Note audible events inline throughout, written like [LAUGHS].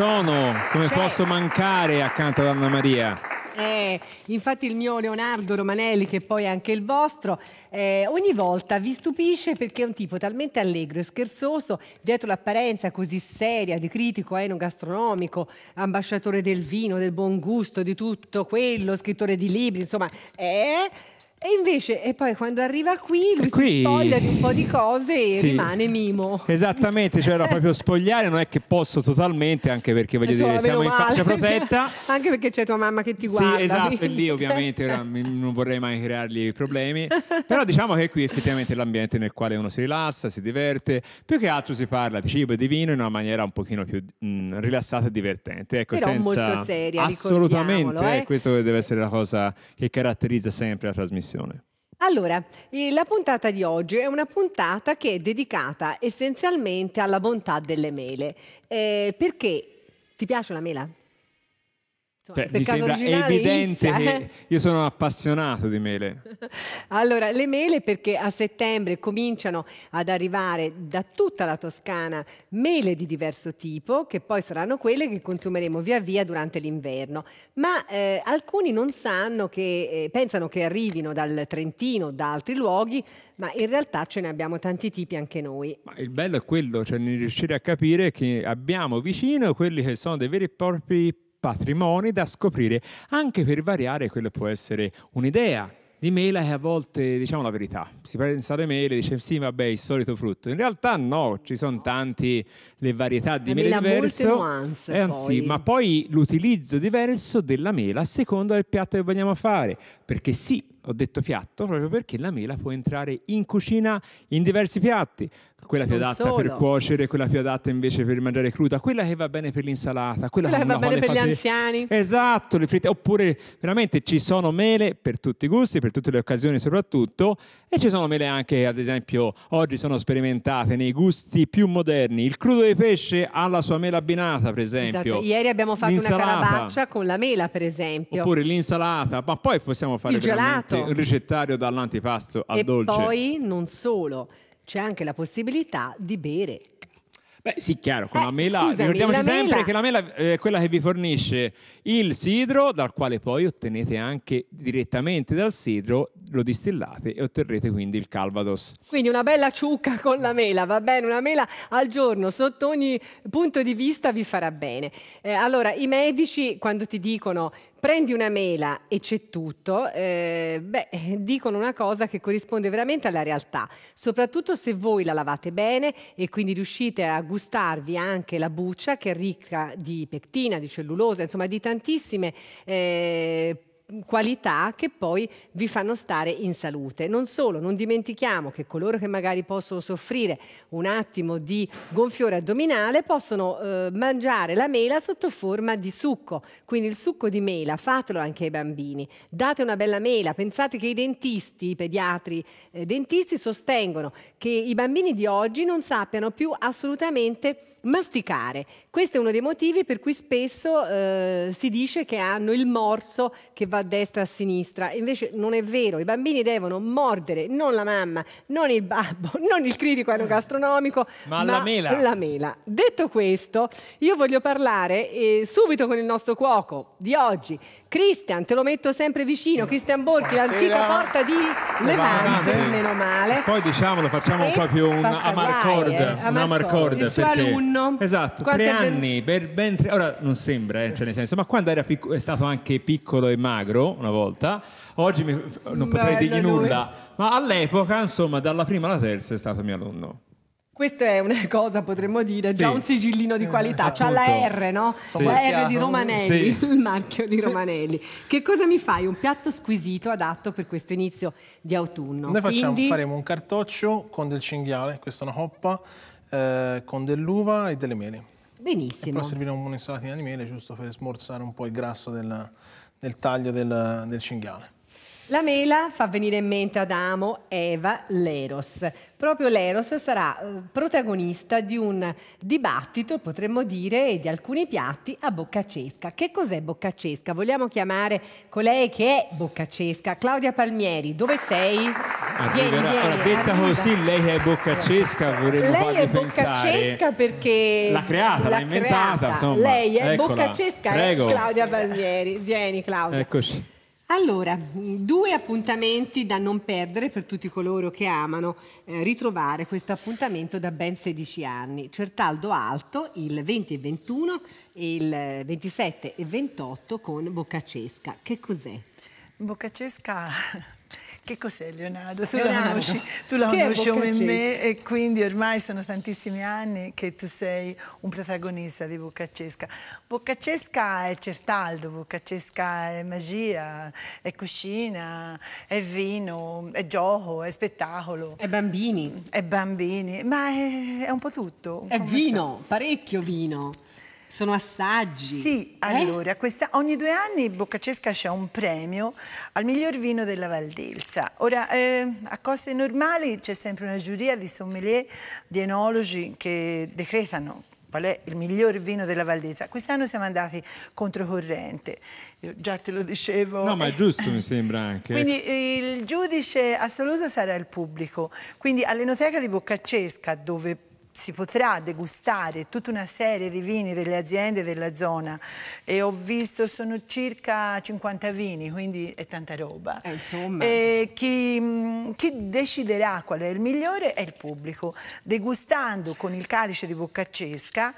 sono, come posso mancare accanto ad Anna Maria? Eh, infatti il mio Leonardo Romanelli, che poi è anche il vostro, eh, ogni volta vi stupisce perché è un tipo talmente allegro e scherzoso, dietro l'apparenza così seria di critico enogastronomico, ambasciatore del vino, del buon gusto, di tutto quello, scrittore di libri, insomma, Eh, e invece, e poi quando arriva qui, lui qui... si spoglia di un po' di cose e sì. rimane mimo. Esattamente, cioè era [LAUGHS] proprio spogliare, non è che posso totalmente, anche perché voglio dire, siamo in faccia protetta. [LAUGHS] anche perché c'è tua mamma che ti guarda. Sì, esatto, e lì ovviamente non vorrei mai creargli problemi. [LAUGHS] Però diciamo che qui effettivamente è l'ambiente nel quale uno si rilassa, si diverte, più che altro si parla di cibo e di vino in una maniera un pochino più mh, mm, rilassata e divertente. Ecco, Però senza... molto seria, Assolutamente, eh? questo deve essere la cosa che caratterizza sempre la trasmissione trasmissione. Allora, eh, la puntata di oggi è una puntata che è dedicata essenzialmente alla bontà delle mele. Eh, perché ti piace la mela? Certo, cioè, mi sembra evidente inizia, che eh. io sono appassionato di mele. [LAUGHS] allora, le mele perché a settembre cominciano ad arrivare da tutta la Toscana mele di diverso tipo, che poi saranno quelle che consumeremo via via durante l'inverno. Ma eh, alcuni non sanno che, eh, pensano che arrivino dal Trentino, da altri luoghi, ma in realtà ce ne abbiamo tanti tipi anche noi. Ma il bello è quello, cioè riuscire a capire che abbiamo vicino quelli che sono dei veri e propri patrimoni da scoprire, anche per variare quello può essere un'idea di mela che a volte diciamo la verità. Si pensa alle mele, dice sì, vabbè, il solito frutto. In realtà no, ci sono tante le varietà di mele diverse. Nuance, eh, anzi, poi. ma poi l'utilizzo diverso della mela a seconda del piatto che vogliamo fare, perché sì, ho detto piatto proprio perché la mela può entrare in cucina in diversi piatti quella più non adatta solo. per cuocere, quella più adatta invece per mangiare cruda, quella che va bene per l'insalata, quella, quella che va bene per gli anziani. Esatto, le fritte, oppure veramente ci sono mele per tutti i gusti, per tutte le occasioni soprattutto, e ci sono mele anche ad esempio oggi sono sperimentate nei gusti più moderni, il crudo di pesce la sua mela abbinata per esatto, esempio. Esatto. Ieri abbiamo fatto l'insalata. una carabaccia con la mela per esempio. Oppure l'insalata, ma poi possiamo fare il gelato. il ricettario dall'antipasto al e dolce. E poi non solo c'è anche la possibilità di bere Beh, sì, chiaro, con eh, la mela scusami, ricordiamoci la sempre mela. che la mela eh, è quella che vi fornisce il sidro, dal quale poi ottenete anche direttamente dal sidro, lo distillate e otterrete quindi il calvados. Quindi una bella ciucca con la mela, va bene, una mela al giorno, sotto ogni punto di vista vi farà bene. Eh, allora, i medici quando ti dicono prendi una mela e c'è tutto, eh, beh, [LAUGHS] dicono una cosa che corrisponde veramente alla realtà, soprattutto se voi la lavate bene e quindi riuscite a gustare gustarvi anche la buccia che è ricca di pectina, di cellulosa, insomma di tantissime eh, qualità che poi vi fanno stare in salute. Non solo, non dimentichiamo che coloro che magari possono soffrire un attimo di gonfiore addominale possono eh, mangiare la mela sotto forma di succo, quindi il succo di mela, fatelo anche ai bambini. Date una bella mela, pensate che i dentisti, i pediatri eh, dentisti sostengono che i bambini di oggi non sappiano più assolutamente masticare. Questo è uno dei motivi per cui spesso eh, si dice che hanno il morso che va a destra e a sinistra. Invece non è vero, i bambini devono mordere non la mamma, non il babbo, [LAUGHS] non il critico enogastronomico, ma, ma la, mela. la, mela. Detto questo, io voglio parlare eh, subito con il nostro cuoco di oggi, Cristian, te lo metto sempre vicino, Cristian Bolti, l'antica porta di Levante, meno male. Poi diciamolo, facciamo e proprio un amarcord, eh, un amarcord. Il suo perché... alunno. Esatto, Quanto tre anni, ben... ben tre... Ora non sembra, eh, cioè nel senso, ma quando era piccolo, è stato anche piccolo e magro, magro una volta, oggi mi, non potrei Bello dirgli lui. nulla, ma all'epoca, insomma, dalla prima alla terza è stato mio alunno. Questa è una cosa, potremmo dire, Sì. già un sigillino di eh, qualità. C'ha la R, no? Sì. La R di Romanelli, Sì. [LAUGHS] il marchio di Romanelli. Che cosa mi fai? Un piatto squisito adatto per questo inizio di autunno. Noi facciamo- Quindi- faremo un cartoccio con del cinghiale, questa è una coppa, eh, con dell'uva e delle mele. Benissimo. Poi serviremo un'insalatina di mele giusto per smorzare un po' il grasso della- nel taglio del, del cinghiale. La mela fa venire in mente Adamo, Eva, l'Eros. Proprio l'Eros sarà eh, protagonista di un dibattito, potremmo dire, di alcuni piatti a Boccacesca. Che cos'è Boccacesca? Vogliamo chiamare colei che è Boccacesca, Claudia Palmieri. Dove sei? Vieni, vieni, allora, detta arriva. così, lei che è Boccacesca, vorremmo lei fargli pensare. Lei è Boccacesca perché... L'ha creata, l'ha, inventata, creata. insomma. Lei è Eccola. Boccacesca, Prego. è Claudia Palmieri. Vieni, Claudia. Eccoci. Allora, due appuntamenti da non perdere per tutti coloro che amano eh, ritrovare questo appuntamento da ben 16 anni. Certaldo Alto il 20 e 21 e il 27 e 28 con Boccacesca. Che cos'è? Boccacesca che cos'è Leonardo? Tu Leonardo. la conosci, tu la conosci come me e quindi ormai sono tantissimi anni che tu sei un protagonista di Boccaccesca. Boccaccesca è certaldo, Boccaccesca è magia, è cucina, è vino, è gioco, è spettacolo. È bambini. È bambini, ma è, è un po' tutto. Un è po vino, parecchio vino. Sono assaggi. Sì, eh? allora, questa, ogni due anni Boccaccesca c'è un premio al miglior vino della Valdelsa. Ora, eh, a cose normali c'è sempre una giuria di sommelier, di enologi che decretano qual è il miglior vino della Valdelsa. Quest'anno siamo andati controcorrente, Io già te lo dicevo. No, ma è giusto mi sembra anche. Quindi il giudice assoluto sarà il pubblico. Quindi all'Enoteca di Boccaccesca, dove si potrà degustare tutta una serie di vini delle aziende della zona e ho visto sono circa 50 vini, quindi è tanta roba. Eh, insomma. E chi, chi, deciderà qual è il migliore è il pubblico. Degustando con il calice di Boccaccesca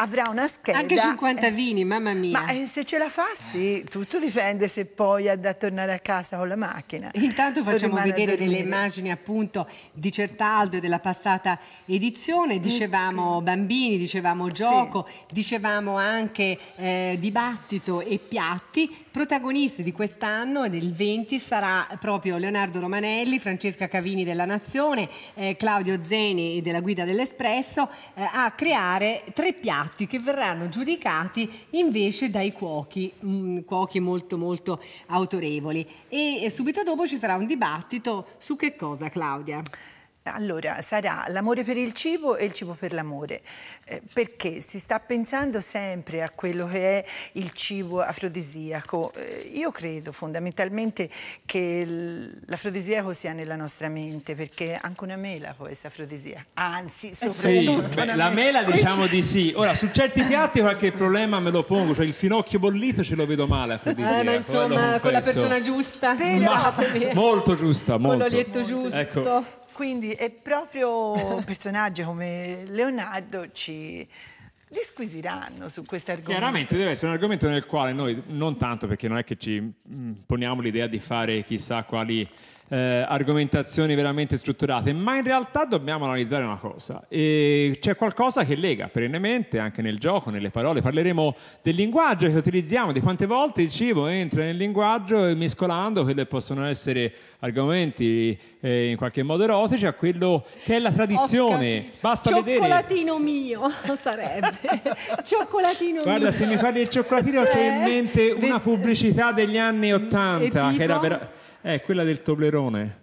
avrà una scheda. Anche 50 vini, mamma mia. Ma eh, se ce la fa, sì, tutto dipende se poi ha da tornare a casa con la macchina. Intanto facciamo vedere delle immagini appunto di Certaldo e della passata edizione. Mm. Dicevamo bambini, dicevamo gioco, sì. dicevamo anche eh, dibattito e piatti. Protagonisti di quest'anno e del 20 sarà proprio Leonardo Romanelli, Francesca Cavini della Nazione, eh, Claudio Zeni della Guida dell'Espresso eh, a creare tre piatti piatti che verranno giudicati invece dai cuochi, mh, mm, cuochi molto molto autorevoli. E, e subito dopo ci sarà un dibattito su che cosa, Claudia? Allora, sarà l'amore per il cibo e il cibo per l'amore, eh, perché si sta pensando sempre a quello che è il cibo afrodisiaco. Eh, io credo fondamentalmente che l'afrodisiaco sia nella nostra mente, perché anche una mela può essere afrodisiaca, anzi, eh soprattutto sì, la mela. diciamo di sì. Ora, su certi piatti qualche problema me lo pongo, cioè il finocchio bollito ce lo vedo male eh, afrodisiaco. Eh, insomma, con la persona giusta. Però... Ma, molto giusta, molto. Con l'olietto giusto. Ecco. Quindi è proprio un personaggio come Leonardo ci disquisiranno su questo argomento. Chiaramente deve essere un argomento nel quale noi non tanto perché non è che ci mm, poniamo l'idea di fare chissà quali eh, argomentazioni veramente strutturate, ma in realtà dobbiamo analizzare una cosa. E c'è qualcosa che lega perennemente anche nel gioco, nelle parole. Parleremo del linguaggio che utilizziamo, di quante volte il cibo entra nel linguaggio mescolando quelli che possono essere argomenti eh, in qualche modo erotici a quello che è la tradizione. Basta vedere. Cioccolatino mio [LAUGHS] sarebbe. Cioccolatino Guarda, mio. se mi parli il cioccolatino, eh, c'è in mente una pubblicità degli anni Ottanta che era vera è eh, quella del Toblerone.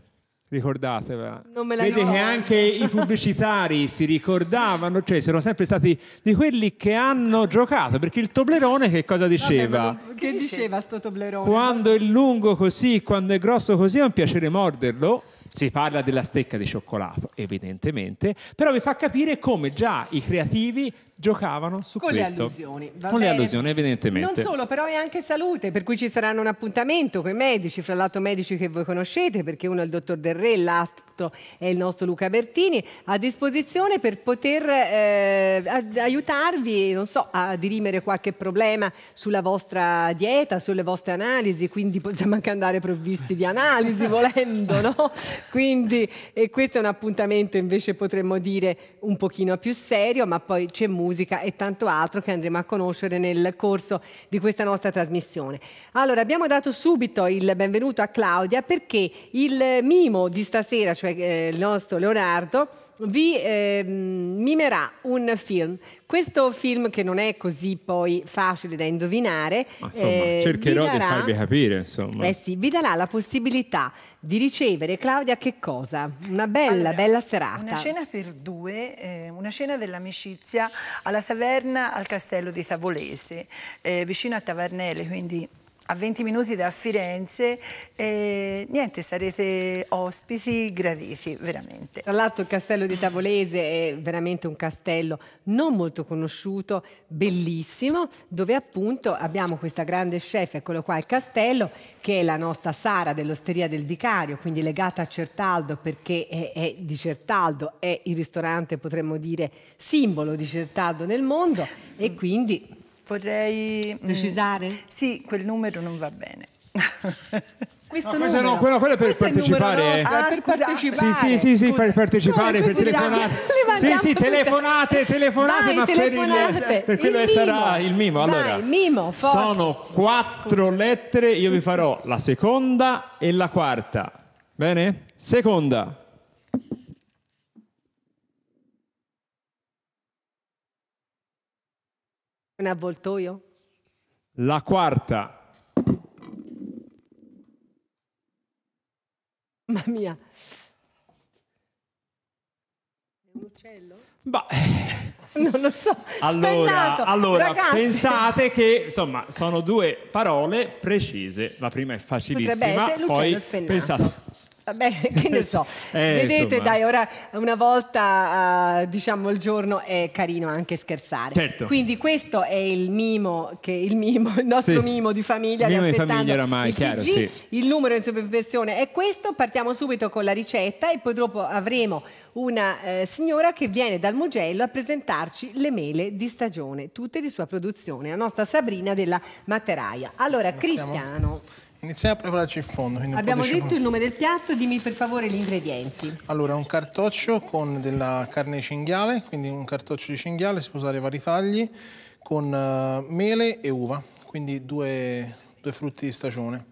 Ricordatevela. Non me la Vedi che anche i pubblicitari si ricordavano, cioè sono sempre stati di quelli che hanno giocato, perché il Toblerone che cosa diceva? Vabbè, che diceva sto Toblerone? Quando è lungo così, quando è grosso così è un piacere morderlo. Si parla della stecca di cioccolato, evidentemente, però vi fa capire come già i creativi giocavano su con questo. Le allusioni, con bene. le allusioni, evidentemente. Non solo, però è anche salute, per cui ci saranno un appuntamento con i medici, fra l'altro medici che voi conoscete, perché uno è il dottor Del Re, l'altro Esatto, è il nostro Luca Bertini a disposizione per poter eh, aiutarvi, non so, a dirimere qualche problema sulla vostra dieta, sulle vostre analisi, quindi possiamo anche andare provvisti di analisi volendo, no? [LAUGHS] Quindi e questo è un appuntamento invece potremmo dire un pochino più serio, ma poi c'è musica e tanto altro che andremo a conoscere nel corso di questa nostra trasmissione. Allora, abbiamo dato subito il benvenuto a Claudia perché il mimo di stasera, cioè cioè eh, il nostro Leonardo, vi eh, mimerà un film. Questo film che non è così poi facile da indovinare, Ma insomma, eh, cercherò darà, di farvi capire. Insomma. Eh sì, vi darà la possibilità di ricevere, Claudia, che cosa? Una bella, allora, bella serata. Una cena per due, eh, una cena dell'amicizia alla taverna al castello di Tavolese, eh, vicino a Tavernelle, quindi a 20 minuti da Firenze e niente, sarete ospiti graditi, veramente. Tra l'altro il castello di Tavolese è veramente un castello non molto conosciuto, bellissimo, dove appunto abbiamo questa grande chef, eccolo qua il castello, che è la nostra Sara dell'Osteria del Vicario, quindi legata a Certaldo perché è, è di Certaldo, è il ristorante potremmo dire simbolo di Certaldo nel mondo e quindi Vorrei... Mm, Precisare? Mh, sì, quel numero non va bene. [LAUGHS] questo no, no, quello, quello, è per questo partecipare. È ah, per scusa, partecipare. Sì, sì, sì, sì per partecipare, per telefonate. Sì, sì, telefonate, telefonate, Vai, ma telefonate. per, il, per quello il che mimo. sarà il mimo. Allora, Vai, mimo, forza. sono quattro scusa. lettere, io vi farò la seconda e la quarta. Bene? Seconda. Un avvoltoio? La quarta. Mamma mia. Un uccello? Bah. Non lo so. Allora, allora pensate che insomma sono due parole precise. La prima è facilissima, poi pensate. Vabbè, [LAUGHS] che ne so. [LAUGHS] eh, Vedete, insomma. dai, ora una volta uh, diciamo il giorno è carino anche scherzare. Certo. Quindi questo è il mimo, che il, mimo, il nostro sì. mimo di famiglia. Mimo di famiglia oramai, il chiaro, sì. Il numero in superversione è questo, partiamo subito con la ricetta e poi dopo avremo una eh, signora che viene dal Mugello a presentarci le mele di stagione, tutte di sua produzione, la nostra Sabrina della Materaia. Allora, Iniziamo. Cristiano... Iniziamo a prepararci il fondo. Abbiamo detto il nome del piatto, dimmi per favore gli ingredienti. Allora, un cartoccio con della carne cinghiale, quindi un cartoccio di cinghiale, si può usare vari tagli, con uh, mele e uva, quindi due, due frutti di stagione.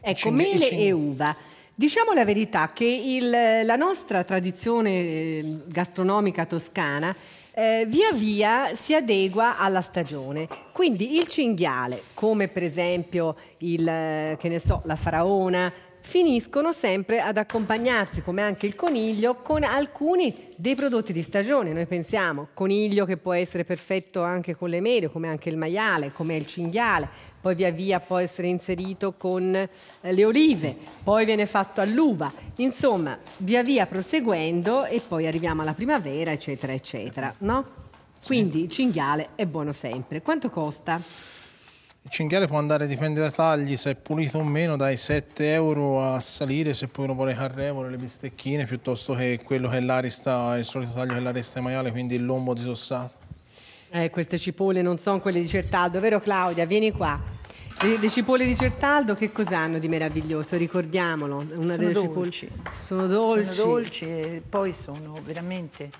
Ecco, Cinghi mele cing... e uva. Diciamo la verità che il, la nostra tradizione eh, gastronomica toscana eh, via via si adegua alla stagione. Quindi il cinghiale, come per esempio il, eh, so, la faraona, finiscono sempre ad accompagnarsi, come anche il coniglio, con alcuni dei prodotti di stagione. Noi pensiamo coniglio che può essere perfetto anche con le mele, come anche il maiale, come il cinghiale, poi via via può essere inserito con eh, le olive, poi viene fatto all'uva, insomma via via proseguendo e poi arriviamo alla primavera eccetera eccetera, no? Quindi il cinghiale è buono sempre. Quanto costa? Il cinghiale può andare, dipende dai tagli, se è pulito o meno, dai 7 euro a salire, se poi uno vuole carrevole, le bistecchine, piuttosto che quello che è l'arista, il solito taglio che è l'arista di maiale, quindi il lombo disossato. Eh, queste cipolle non sono quelle di Certaldo, vero Claudia? Vieni qua. Le, le, cipolle di Certaldo che cos'hanno di meraviglioso? Ricordiamolo. Una sono, delle dolci. Cipolle... sono dolci. Sono dolci e poi sono veramente...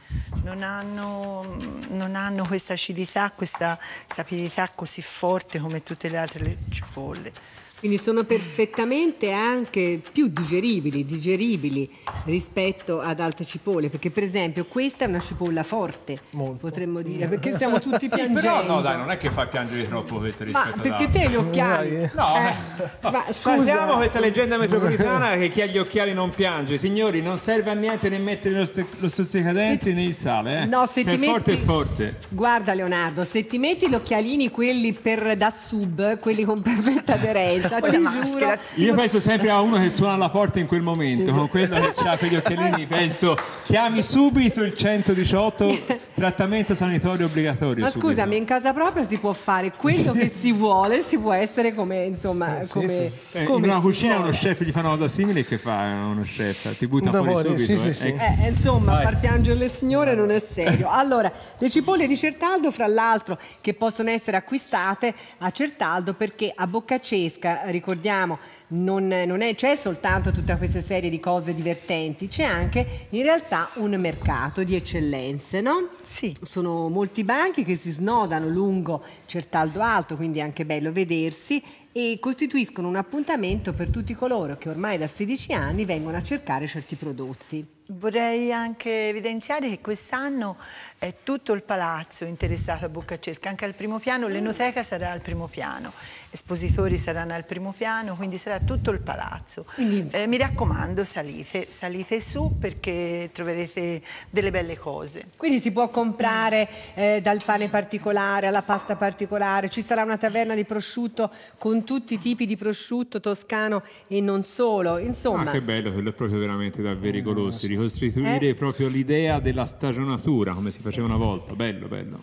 Non hanno, non hanno questa acidità, questa sapidità così forte come tutte le altre cipolle. Quindi sono perfettamente anche più digeribili, digeribili rispetto ad altre cipolle, perché per esempio questa è una cipolla forte, Molto. potremmo dire, mm. perché siamo tutti [LAUGHS] piangendo. Però no dai, non è che fa piangere troppo questa rispetto ma perché te gli occhiali? Eh, no, eh, eh. ma scusiamo questa leggenda metropolitana che chi ha gli occhiali non piange. Signori, non serve a niente né mettere lo, st- stuzzicadenti né il sale, eh. No, se cioè, ti metti... forte è forte. Guarda Leonardo, se ti metti gli occhialini quelli per da sub, quelli con perfetta aderenza sotto maschera. Io penso sempre a uno che suona alla porta in quel momento, con quello che ha quegli occhialini, penso chiami subito il 118 trattamento sanitario obbligatorio. Ma subito. scusami, in casa propria si può fare quello sì. che si vuole, si può essere come insomma, eh, sì, come, sì. Eh, come in una cucina vuole. uno chef gli fa una cosa simile che fa uno chef, ti butta fuori subito. Sì, eh? Ecco. eh. insomma, Vai. far piangere le signore non è serio. Allora, le cipolle di Certaldo fra l'altro che possono essere acquistate a Certaldo perché a Boccacesca ricordiamo, non, non è, c'è soltanto tutta questa serie di cose divertenti, c'è anche in realtà un mercato di eccellenze, no? Sì. Sono molti banchi che si snodano lungo Certaldo Alto, quindi è anche bello vedersi e costituiscono un appuntamento per tutti coloro che ormai da 16 anni vengono a cercare certi prodotti. Vorrei anche evidenziare che quest'anno è tutto il palazzo interessato a Boccaccesca, anche al primo piano, l'enoteca sarà al primo piano espositori saranno al primo piano, quindi sarà tutto il palazzo. Eh, mi raccomando, salite, salite su perché troverete delle belle cose. Quindi si può comprare eh, dal pane particolare alla pasta particolare, ci sarà una taverna di prosciutto con tutti i tipi di prosciutto toscano e non solo. Insomma... Ah, che bello, quello è proprio veramente davvero rigoroso, eh, ricostituire eh? proprio l'idea della stagionatura come si faceva sì. una volta, bello, bello.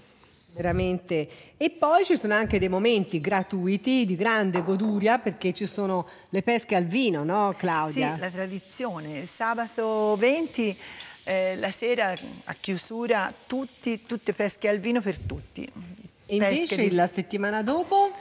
Veramente. E poi ci sono anche dei momenti gratuiti di grande goduria perché ci sono le pesche al vino, no Claudia? Sì, la tradizione. sabato 20 eh, la sera a chiusura tutti, tutte pesche al vino per tutti. E invece di... la settimana dopo?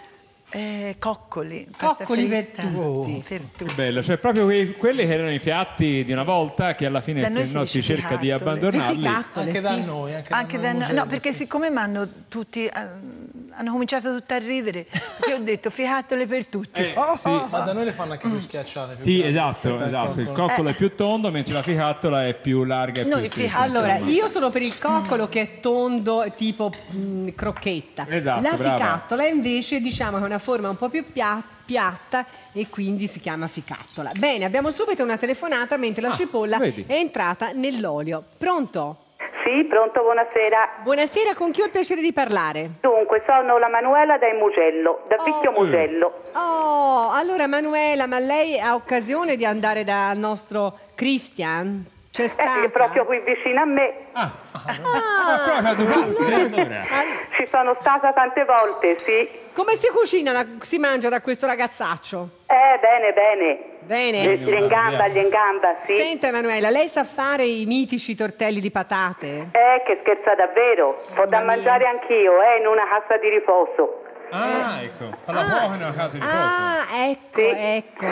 Eh, coccoli, coccoli vertuosi. Oh, cioè bello, cioè proprio quei, quelli che erano i piatti di una volta che alla fine se no si, si cerca di abbandonarli. Anche sì. da noi. Anche, anche da, da noi. No, perché siccome mi hanno tutti... Uh, hanno cominciato tutti a ridere perché ho detto ficattole per tutti eh, oh, sì. oh, ma oh. da noi le fanno anche più schiacciate più sì esatto, esatto. il coccolo eh. è più tondo mentre la ficattola è più larga e no, più sì, allora io sono per il coccolo che è tondo tipo mh, mm, crocchetta esatto, la brava. invece diciamo che è una forma un po' più piatta piatta e quindi si chiama ficattola. Bene, abbiamo subito una telefonata mentre la ah, cipolla vedi. è entrata nell'olio. Pronto? Sì, pronto, buonasera. Buonasera, con chi ho il piacere di parlare? Dunque, sono la Manuela da Mugello, da oh. Mugello. Oh, allora Manuela, ma lei ha occasione di andare dal nostro Christian? C'è eh, stata? Eh, proprio qui vicino a me. Ah, ah, ah proprio allora. Ci sono stata tante volte, sì. Come si cucina, si mangia da questo ragazzaccio? Eh, bene, bene. Bene. Eh, gli in gamba, gli in gamba, sì. Senta Emanuela, lei sa fare i mitici tortelli di patate? Eh, che scherza davvero. Ho oh, da mangiare anch'io, eh, in una cassa di riposo. Ah, ecco, alla ah, buona casa di riposo. Ah, ecco, sì.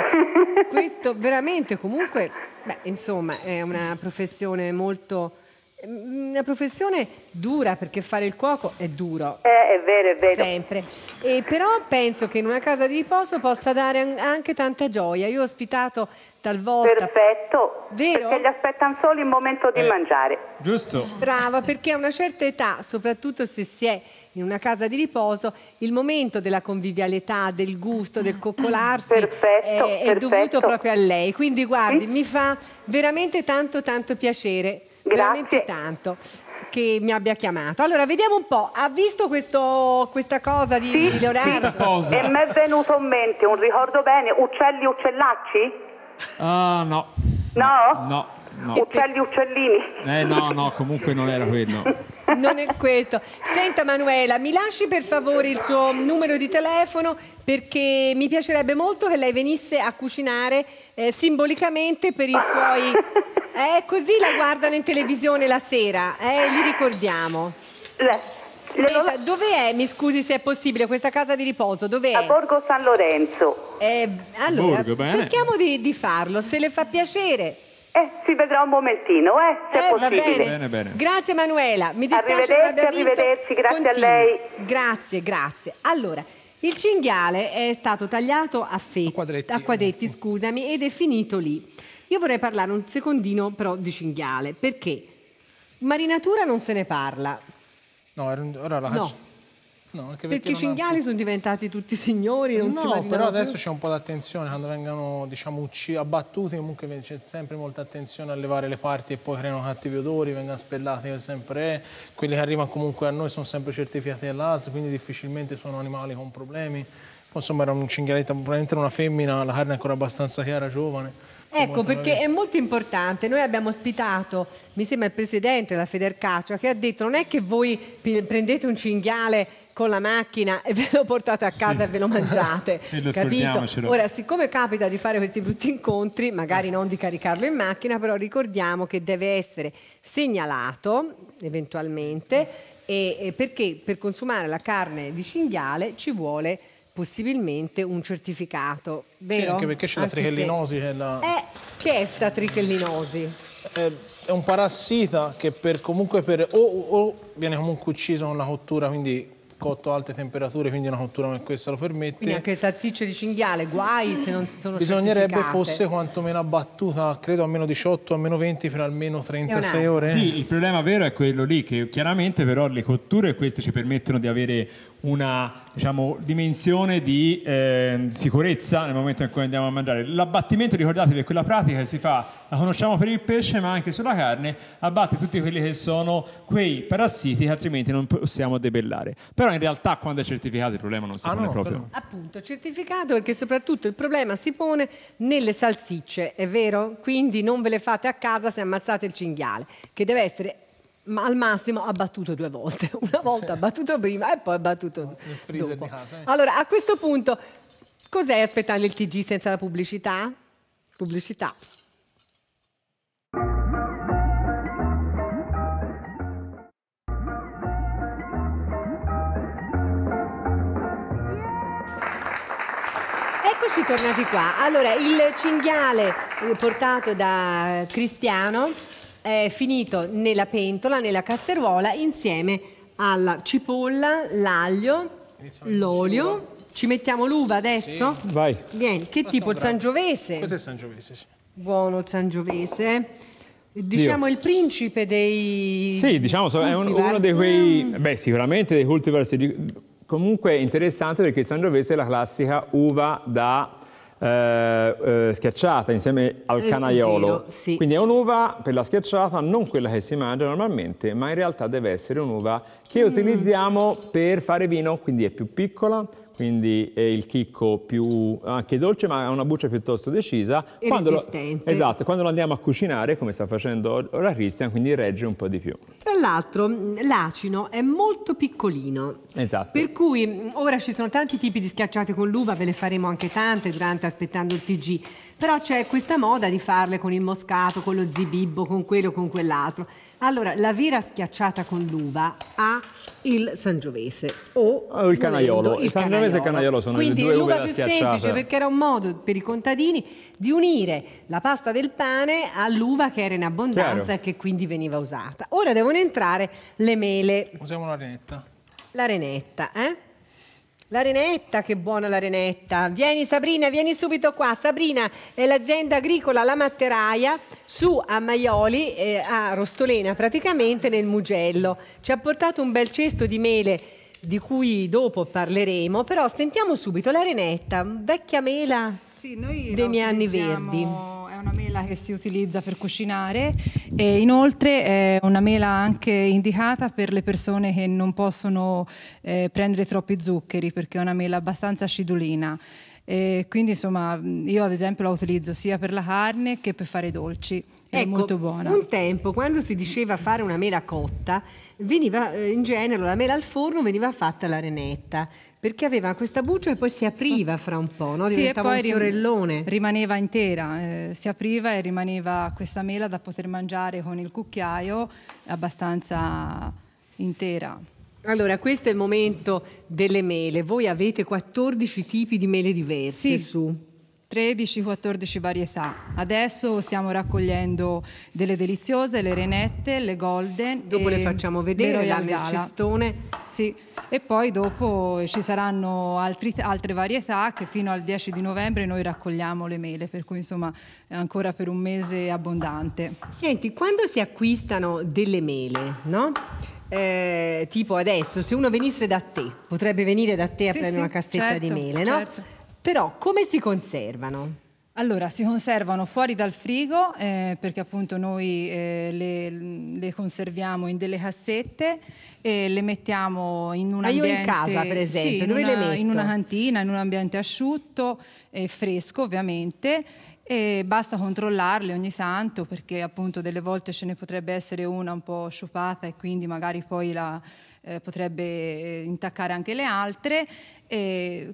ecco. [LAUGHS] Questo veramente comunque Beh, insomma, è una professione molto una professione dura perché fare il cuoco è duro. Eh, è vero, è vero. Sempre. E però penso che in una casa di riposo possa dare anche tanta gioia. Io ho ospitato talvolta. Perfetto. Vero? Perché gli aspettano solo il momento di eh, mangiare. Giusto. Brava, perché a una certa età, soprattutto se si è in una casa di riposo, il momento della convivialità, del gusto, del coccolarsi perfetto, è, è perfetto. dovuto proprio a lei. Quindi guardi, sì? mi fa veramente tanto tanto piacere Grazie. Veramente tanto che mi abbia chiamato. Allora, vediamo un po'. Ha visto questo, questa cosa di, sì, di Leonardo? Sì. Cosa? E mi è venuto in mente, un ricordo bene, uccelli uccellacci? Ah, uh, no. No? No no. Uccelli, uccellini. Eh no, no, comunque non era quello. [LAUGHS] non è questo. Senta Manuela, mi lasci per favore il suo numero di telefono perché mi piacerebbe molto che lei venisse a cucinare eh, simbolicamente per i suoi... [LAUGHS] Eh, così la guardano in televisione la sera, eh, li ricordiamo. Le... Senta, dove è, mi scusi se è possibile, questa casa di riposo? Dov'è? A Borgo San Lorenzo. Eh, allora, Borgo, cerchiamo di, di farlo, se le fa piacere. Eh, si vedrà un momentino, eh, se eh, possibile. Bene. Bene, bene. Grazie Manuela, mi dispiace Arrivederci, arrivederci, grazie Continua. a lei. Grazie, grazie. Allora, il cinghiale è stato tagliato a, fetti, a quadretti, a quadretti scusami, ed è finito lì. Io vorrei parlare un secondino però di cinghiale, perché marinatura non se ne parla. No, era, era la no. No, perché, i cinghiali ha... sono diventati tutti signori, non no, si No, però adesso c'è un po' di attenzione quando vengono diciamo, ucc... abbattuti comunque c'è sempre molta attenzione a levare le parti e poi creano cattivi odori, vengono spellati sempre, quelli che arrivano comunque a noi sono sempre certificati dall'ASL, quindi difficilmente sono animali con problemi. Insomma era un cinghialetto, probabilmente una femmina, la carne è ancora abbastanza chiara, giovane. Ecco perché è molto importante. Noi abbiamo ospitato, mi sembra il presidente della Federcaccia, che ha detto: non è che voi prendete un cinghiale con la macchina e ve lo portate a casa sì. e ve lo mangiate. [LAUGHS] capito? Ora, siccome capita di fare questi brutti incontri, magari non di caricarlo in macchina, però ricordiamo che deve essere segnalato eventualmente e, e perché per consumare la carne di cinghiale ci vuole possibilmente un certificato, vero? Sì, anche perché c'è la trichellinosi se... è la... Eh, che è sta trichellinosi? è un parassita che per, comunque per, o, o, viene comunque ucciso con la cottura, quindi cotto a alte temperature, quindi una cottura come questa lo permette. Quindi anche il salsiccio di cinghiale, guai se non sono Bisognerebbe fosse quantomeno abbattuta, credo, a meno 18, a meno 20, per almeno 36 ore. Sì, il problema vero è quello lì, che chiaramente però le cotture queste ci permettono di avere una diciamo, dimensione di eh, sicurezza nel momento in cui andiamo a mangiare. L'abbattimento, ricordatevi, è quella pratica che si fa, la conosciamo per il pesce ma anche sulla carne, abbatte tutti quelli che sono quei parassiti che altrimenti non possiamo debellare. Però in realtà quando è certificato il problema non si ah, pone no, proprio. Però. Appunto, certificato perché soprattutto il problema si pone nelle salsicce, è vero? Quindi non ve le fate a casa se ammazzate il cinghiale, che deve essere ma al massimo ha battuto due volte. [LAUGHS] Una volta ha battuto prima e poi ha battuto dopo. Eh. Allora, a questo punto, cos'è aspettare il TG senza la pubblicità? Pubblicità. Eccoci tornati qua. Allora, il cinghiale portato da Cristiano eh, finito nella pentola, nella casseruola, insieme alla cipolla, l'aglio, l'olio. Ci mettiamo l'uva adesso? Sì. Vai. Vieni, che Questo tipo? Il Sangiovese? Questo è il Sangiovese, sì. Buono il Sangiovese. Diciamo Dio. il principe dei... Sì, diciamo, è un, uno dei quei... Mm. Beh, sicuramente dei cultivar. Comunque è interessante perché il Sangiovese è la classica uva da eh, eh, schiacciata insieme al canaiolo. Sì. Quindi è un'uva per la schiacciata, non quella che si mangia normalmente, ma in realtà deve essere un'uva che mm. utilizziamo per fare vino, quindi è più piccola, quindi è il chicco più anche dolce, ma ha una buccia piuttosto decisa. E quando resistente. Lo, esatto, quando lo andiamo a cucinare, come sta facendo ora Christian, quindi regge un po' di più. Tra l'altro mm, l'acino è molto piccolino. Esatto. Per cui mm, ora ci sono tanti tipi di schiacciate con l'uva, ve le faremo anche tante durante aspettando il TG però c'è questa moda di farle con il moscato, con lo zibibbo, con quello, con quell'altro. Allora, la vira schiacciata con l'uva ha il sangiovese o ah, il canaiolo. il, sangiovese e il canaiolo sono Quindi le due uva più schiacciate. semplice perché era un modo per i contadini di unire la pasta del pane all'uva che era in abbondanza Chiaro. e che quindi veniva usata. Ora devono entrare le mele. Usiamo l'arenetta. L'arenetta, eh? La Renetta, che buona la Renetta. Vieni Sabrina, vieni subito qua. Sabrina è l'azienda agricola La Matteraia su a Maioli, eh, a Rostolena praticamente, nel Mugello. Ci ha portato un bel cesto di mele di cui dopo parleremo, però sentiamo subito la Renetta, vecchia mela sì, dei miei anni verdi una mela che si utilizza per cucinare e inoltre è una mela anche indicata per le persone che non possono eh, prendere troppi zuccheri perché è una mela abbastanza acidulina. E quindi insomma io ad esempio la utilizzo sia per la carne che per fare i dolci. È ecco, molto buona. Un tempo quando si diceva fare una mela cotta, veniva eh, in genere la mela al forno veniva fatta la renetta. Perché aveva questa buccia e poi si apriva fra un po', no? diventava sì, un fiorellone. Rimaneva intera, eh, si apriva e rimaneva questa mela da poter mangiare con il cucchiaio abbastanza intera. Allora, questo è il momento delle mele. Voi avete 14 tipi di mele diverse sì. su 13-14 varietà. Adesso stiamo raccogliendo delle deliziose, le renette, le golden. Dopo le facciamo vedere là nel cestone. Sì, e poi dopo ci saranno altri, altre varietà che fino al 10 di novembre noi raccogliamo le mele, per cui insomma è ancora per un mese abbondante. Senti, quando si acquistano delle mele, no? Eh, tipo adesso, se uno venisse da te, potrebbe venire da te a sì, prendere sì, una cassetta certo, di mele, no? Certo. Però come si conservano? Allora, si conservano fuori dal frigo eh, perché appunto noi eh, le, le, conserviamo in delle cassette e le mettiamo in un ambiente... Ma io in casa per esempio, sì, dove una, le metto? In una cantina, in un ambiente asciutto e fresco ovviamente e basta controllarle ogni tanto perché appunto delle volte ce ne potrebbe essere una un po' sciupata e quindi magari poi la eh, potrebbe eh, intaccare anche le altre,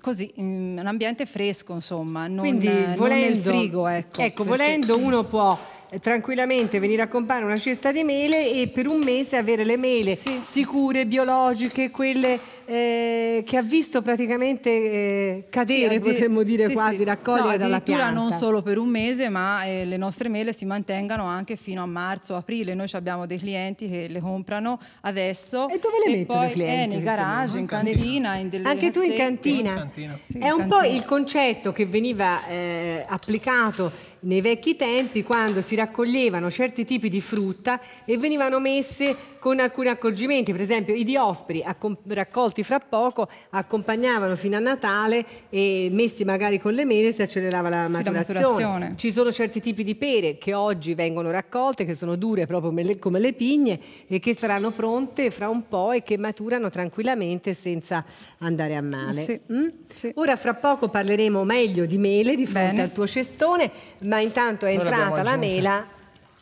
così un ambiente fresco insomma, non, Quindi, volendo, non nel frigo. Ecco, ecco perché... volendo uno può tranquillamente venire a comprare una cesta di mele e per un mese avere le mele sì. sicure, biologiche, quelle eh, che ha visto praticamente eh, cadere, sì, potremmo dire sì, quasi, raccogliere no, dalla pianta. non solo per un mese, ma eh, le nostre mele si mantengano anche fino a marzo, aprile. Noi abbiamo dei clienti che le comprano adesso. E dove le e mettono poi, eh, i clienti? nei garage, in, in cantina. In delle anche cassette. tu in cantina. In cantina. È un cantina. po' il concetto che veniva eh, applicato nei vecchi tempi quando si raccoglievano certi tipi di frutta e venivano messe con alcuni accorgimenti, per esempio i diosperi raccolti fra poco accompagnavano fino a Natale e messi magari con le mele si accelerava la maturazione. Sì, la maturazione. Ci sono certi tipi di pere che oggi vengono raccolte, che sono dure proprio come le, pigne e che saranno pronte fra un po' e che maturano tranquillamente senza andare a male. Sì. Mm? Sì. Ora fra poco parleremo meglio di mele di fronte Bene. al tuo cestone ma intanto è entrata la mela.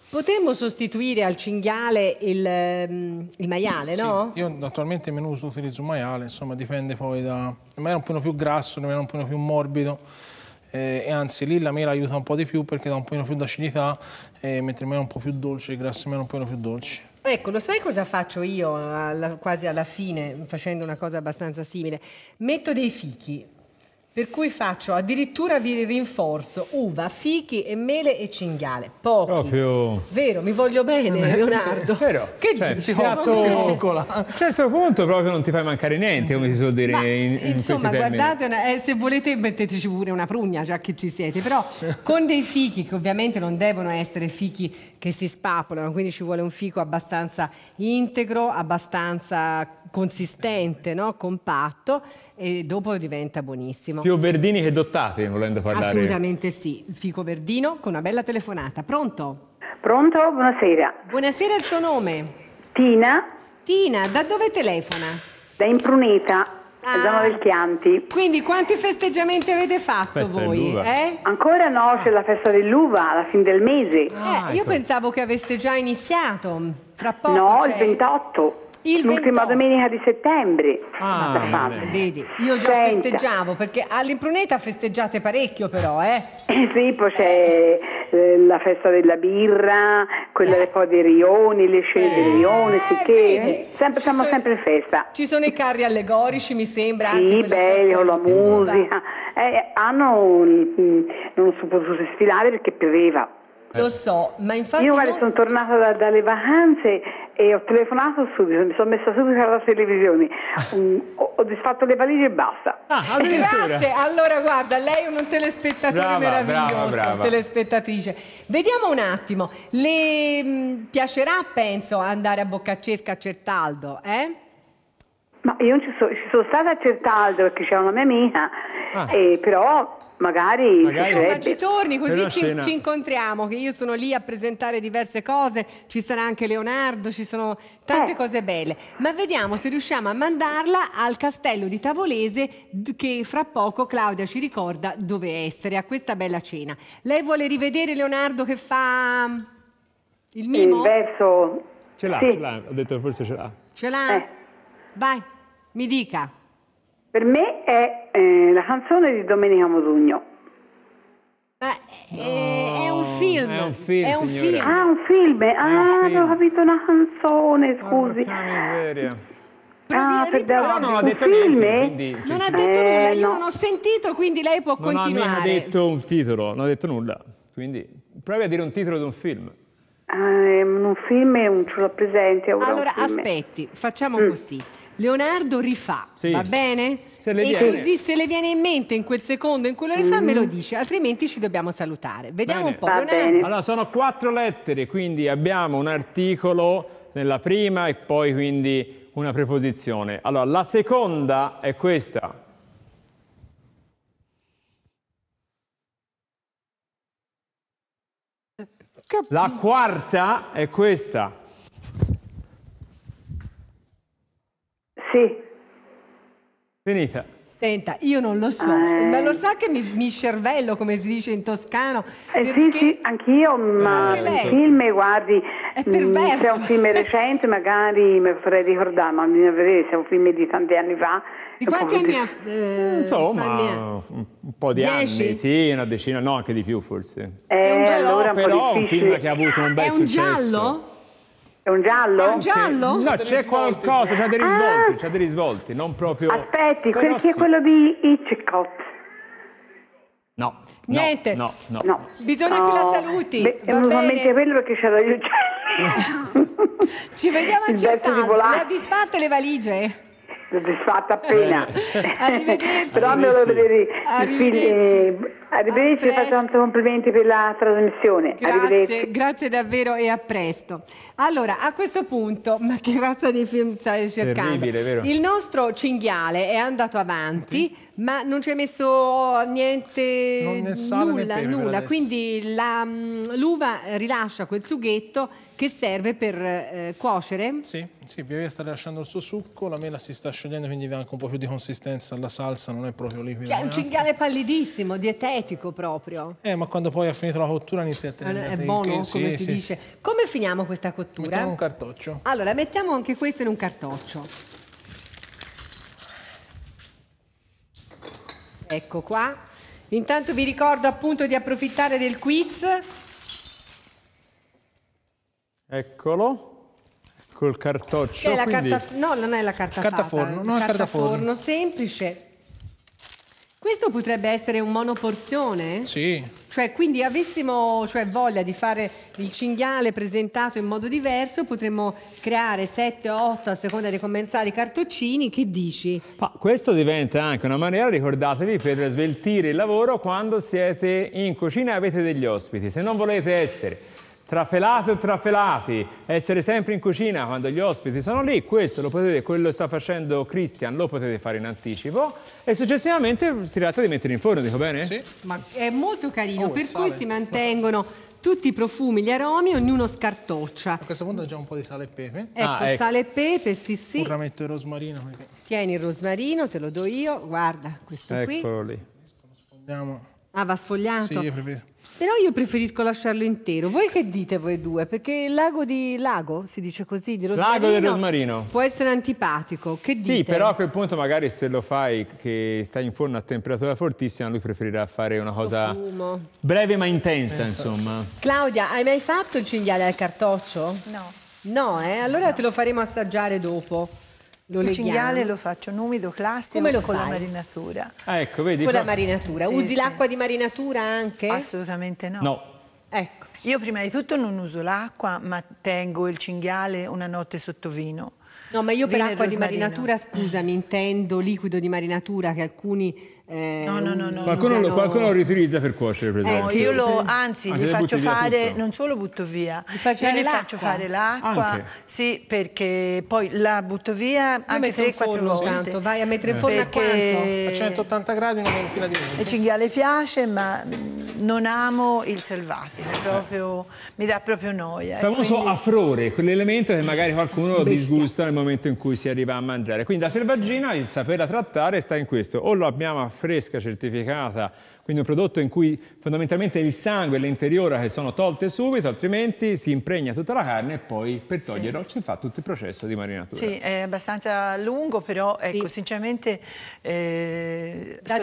Potremmo sostituire al cinghiale il, ehm, il maiale, sì, no? Io attualmente in menù utilizzo un maiale, insomma dipende poi da... Il è un po' più grasso, il è un po' più morbido. Eh, e anzi lì la mela aiuta un po' di più perché dà un po' più d'acidità, eh, mentre il maiale è un po' più dolce, il grasso è un po' più dolce. Ecco, lo sai cosa faccio io alla, quasi alla fine, facendo una cosa abbastanza simile? Metto dei fichi, per cui faccio addirittura vi rinforzo uva, fichi e mele e cinghiale. Pochi. Proprio. Vero, mi voglio bene, eh, Leonardo. Sì, [LAUGHS] vero. Che cioè, dici? Piatto... A un certo punto proprio non ti fai mancare niente, come si suol dire Ma, in, in Insomma, guardate, eh, se volete metteteci pure una prugna, già che ci siete. Però con dei fichi, che ovviamente non devono essere fichi che si spappolano, quindi ci vuole un fico abbastanza integro, abbastanza consistente, no? compatto e dopo diventa buonissimo. Più Verdini che Dottati, volendo parlare. Assolutamente sì. Fico Verdino con una bella telefonata. Pronto? Pronto, buonasera. Buonasera, il suo nome? Tina. Tina, da dove telefona? Da Impruneta. Ah, zona del Chianti. Quindi quanti festeggiamenti avete fatto festa voi? Eh? Ancora no, c'è la festa dell'uva alla fine del mese. Eh, ah, eh, ecco. Io pensavo che aveste già iniziato. Fra poco. No, il 28. Cioè. Il L'ultima 28. domenica di settembre. Ah, vedi, io già Senta. festeggiavo perché all'impruneta festeggiate parecchio però, eh? eh sì, poi c'è eh, la festa della birra, quella eh. poi dei rioni, le scene dei eh. rioni, eh, sicché eh. sempre, siamo sono, sempre in festa. Ci sono i carri allegorici, mi sembra. Sì, belli, bello, la musica. hanno, mm, non sono potuto sfilare perché pioveva. Lo eh. so, ma infatti... Io guarda, non... sono tornata da, dalle vacanze e ho telefonato subito, mi sono messa subito alla televisione, um, [LAUGHS] ho, ho, disfatto le valigie e basta. Ah, Grazie, allora guarda, lei è un telespettatore brava, meraviglioso, brava, brava. telespettatrice. Vediamo un attimo, le mh, mm, piacerà, penso, andare a Boccaccesca a Certaldo, eh? Ma io ci sono, ci sono stata a Certaldo perché c'era una mia amica, ah. eh, però magari, magari. Insomma, ci torni così ci, ci, incontriamo, che io sono lì a presentare diverse cose, ci sarà anche Leonardo, ci sono tante eh. cose belle. Ma vediamo se riusciamo a mandarla al castello di Tavolese che fra poco Claudia ci ricorda dove essere a questa bella cena. Lei vuole rivedere Leonardo che fa il mimo? Il verso... Ce l'ha, sì. ce l'ha, ho detto forse ce l'ha. Ce l'ha? Eh. Vai. Mi dica. Per me è eh, la canzone di Domenica Modugno. Ma no, eh, è, un film. È un film. È un film. Ah, un film. Ah, un film. ho capito una canzone, scusi. Porca miseria. Ah, però non ha detto film? niente, eh? quindi... Non ha detto eh, nulla, io no. non ho sentito, quindi lei può non continuare. Non ha detto un titolo, non ha detto nulla. Quindi provi a dire un titolo di un film. Ah, un film non ce l'ho presente. Allora aspetti, facciamo mm. così. Leonardo rifà, Sì. va bene? Se le e viene. così se le viene in mente in quel secondo, in cui lo rifà, me lo mm-hmm. dice, altrimenti ci dobbiamo salutare. Vediamo Bene. un po'. Va bene. Allora, sono quattro lettere, quindi abbiamo un articolo nella prima e poi quindi una preposizione. Allora, la seconda è questa. La quarta è questa. Sì. Venica. Senta, io non lo so, eh. ma lo sa che mi, mi, cervello, come si dice in toscano? Eh sì, sì, anch'io, ma anche lei. film, guardi, è mm, perverso. se C'è un film recente, magari mi vorrei ricordare, ma bisogna vedere se è un film di tanti anni fa. Di quanti anni ha? Eh, Insomma, un po' di Dieci? anni, sì, una decina, no, anche di più forse. Eh, è un giallo, allora un però un film che ha avuto un bel è successo. È un giallo? È un giallo? È un giallo? no, c'è qualcosa, c'è dei risvolti, ah. c'è dei risvolti, non proprio... Aspetti, quel sì. è quello di Hitchcock. No. Niente. No, no, no. Bisogna oh. che la saluti. Beh, è normalmente quello perché c'era gli uccelli. Ci vediamo a Città. Le ha disfatte le valigie? soddisfatta appena. Eh. [LAUGHS] Però mi volevo vedere Arrivederci. e faccio tanti complimenti per la trasmissione. Grazie, grazie davvero e a presto. Allora, a questo punto, [LAUGHS] ma che razza di film stai cercando? vero? Il nostro cinghiale è andato avanti, sì. ma non ci ha messo niente, non ne nulla, nulla. Quindi la, mm, l'uva rilascia quel sughetto che serve per eh, cuocere. Sì, sì, via via sta lasciando il suo succo, la mela si sta sciogliendo quindi dà anche un po' più di consistenza alla salsa, non è proprio liquida. Cioè, è un cinghiale pallidissimo, dietetico proprio. Eh, ma quando poi ha finito la cottura inizia a tenere È buono, come sì, si sì, dice. Sì. Come finiamo questa cottura? Mettiamo un cartoccio. Allora, mettiamo anche questo in un cartoccio. Ecco qua. Intanto vi ricordo appunto di approfittare del quiz Eccolo. Col cartoccio. È quindi... carta... no, non è la carta, carta fata. Forno, eh. non è carta, carta forno. forno semplice. Questo potrebbe essere un monoporzione? Sì. Cioè, quindi avessimo cioè, voglia di fare il cinghiale presentato in modo diverso, potremmo creare 7 o 8 a seconda dei commensali cartoccini, che dici? Ma questo diventa anche una maniera, ricordatevi, per sveltire il lavoro quando siete in cucina e avete degli ospiti. Se non volete essere Trafelate o trafelati, essere sempre in cucina quando gli ospiti sono lì, questo lo potete, quello che sta facendo Christian lo potete fare in anticipo e successivamente si tratta di mettere in forno, dico bene? Sì. Ma è molto carino, oh, per cui si mantengono tutti i profumi, gli aromi, ognuno scartoccia. A questo punto già un po' di sale e pepe. Ecco, ah, ecco. sale e pepe, sì sì. Ora metto il rosmarino. Tieni il rosmarino, te lo do io, guarda, questo Eccolo qui. Eccolo lì. Ah, va sfogliato? Sì, è proprio... Però io preferisco lasciarlo intero. Voi che dite voi due? Perché il lago di Lago, si dice così, di Rosmarino. Lago del Rosmarino. Può essere antipatico. Che dite? Sì, però a quel punto magari se lo fai che stai in forno a temperatura fortissima, lui preferirà fare una cosa Profumo. breve ma intensa, Penso. insomma. Claudia, hai mai fatto il cinghiale al cartoccio? No. No, eh? Allora no. te lo faremo assaggiare dopo. Lo il cinghiale lo faccio un umido classico Come lo con fai? la marinatura. Ah, ecco, vedi, con la marinatura. Sì, Usi sì. l'acqua di marinatura anche? Assolutamente no. No. Ecco. Io prima di tutto non uso l'acqua, ma tengo il cinghiale una notte sotto vino. No, ma io per acqua di marinatura, scusami, intendo liquido di marinatura che alcuni eh, no, no, no, no, qualcuno, lo, qualcuno lo riutilizza per cuocere, per eh, esempio. Eh, io lo, anzi, Anche gli faccio fare, non solo butto via, io gli faccio fare l'acqua, ah, sì, perché poi la butto via anche 3-4 volte. Tanto. Vai a mettere in forno perché... a, a 180 gradi una ventina di minuti. Il cinghiale piace, ma non amo il selvatico, eh. proprio, mi dà proprio noia. Il famoso quindi... affrore, quell'elemento che magari qualcuno Bestia. disgusta nel momento in cui si arriva a mangiare. Quindi la selvaggina, sì. il saperla trattare sta in questo, o lo abbiamo a fresca certificata quindi un prodotto in cui fondamentalmente il sangue e l'interiore che sono tolte subito, altrimenti si impregna tutta la carne e poi per toglierlo sì. si fa tutto il processo di marinatura. Sì, è abbastanza lungo, però sì. ecco, sinceramente eh, dà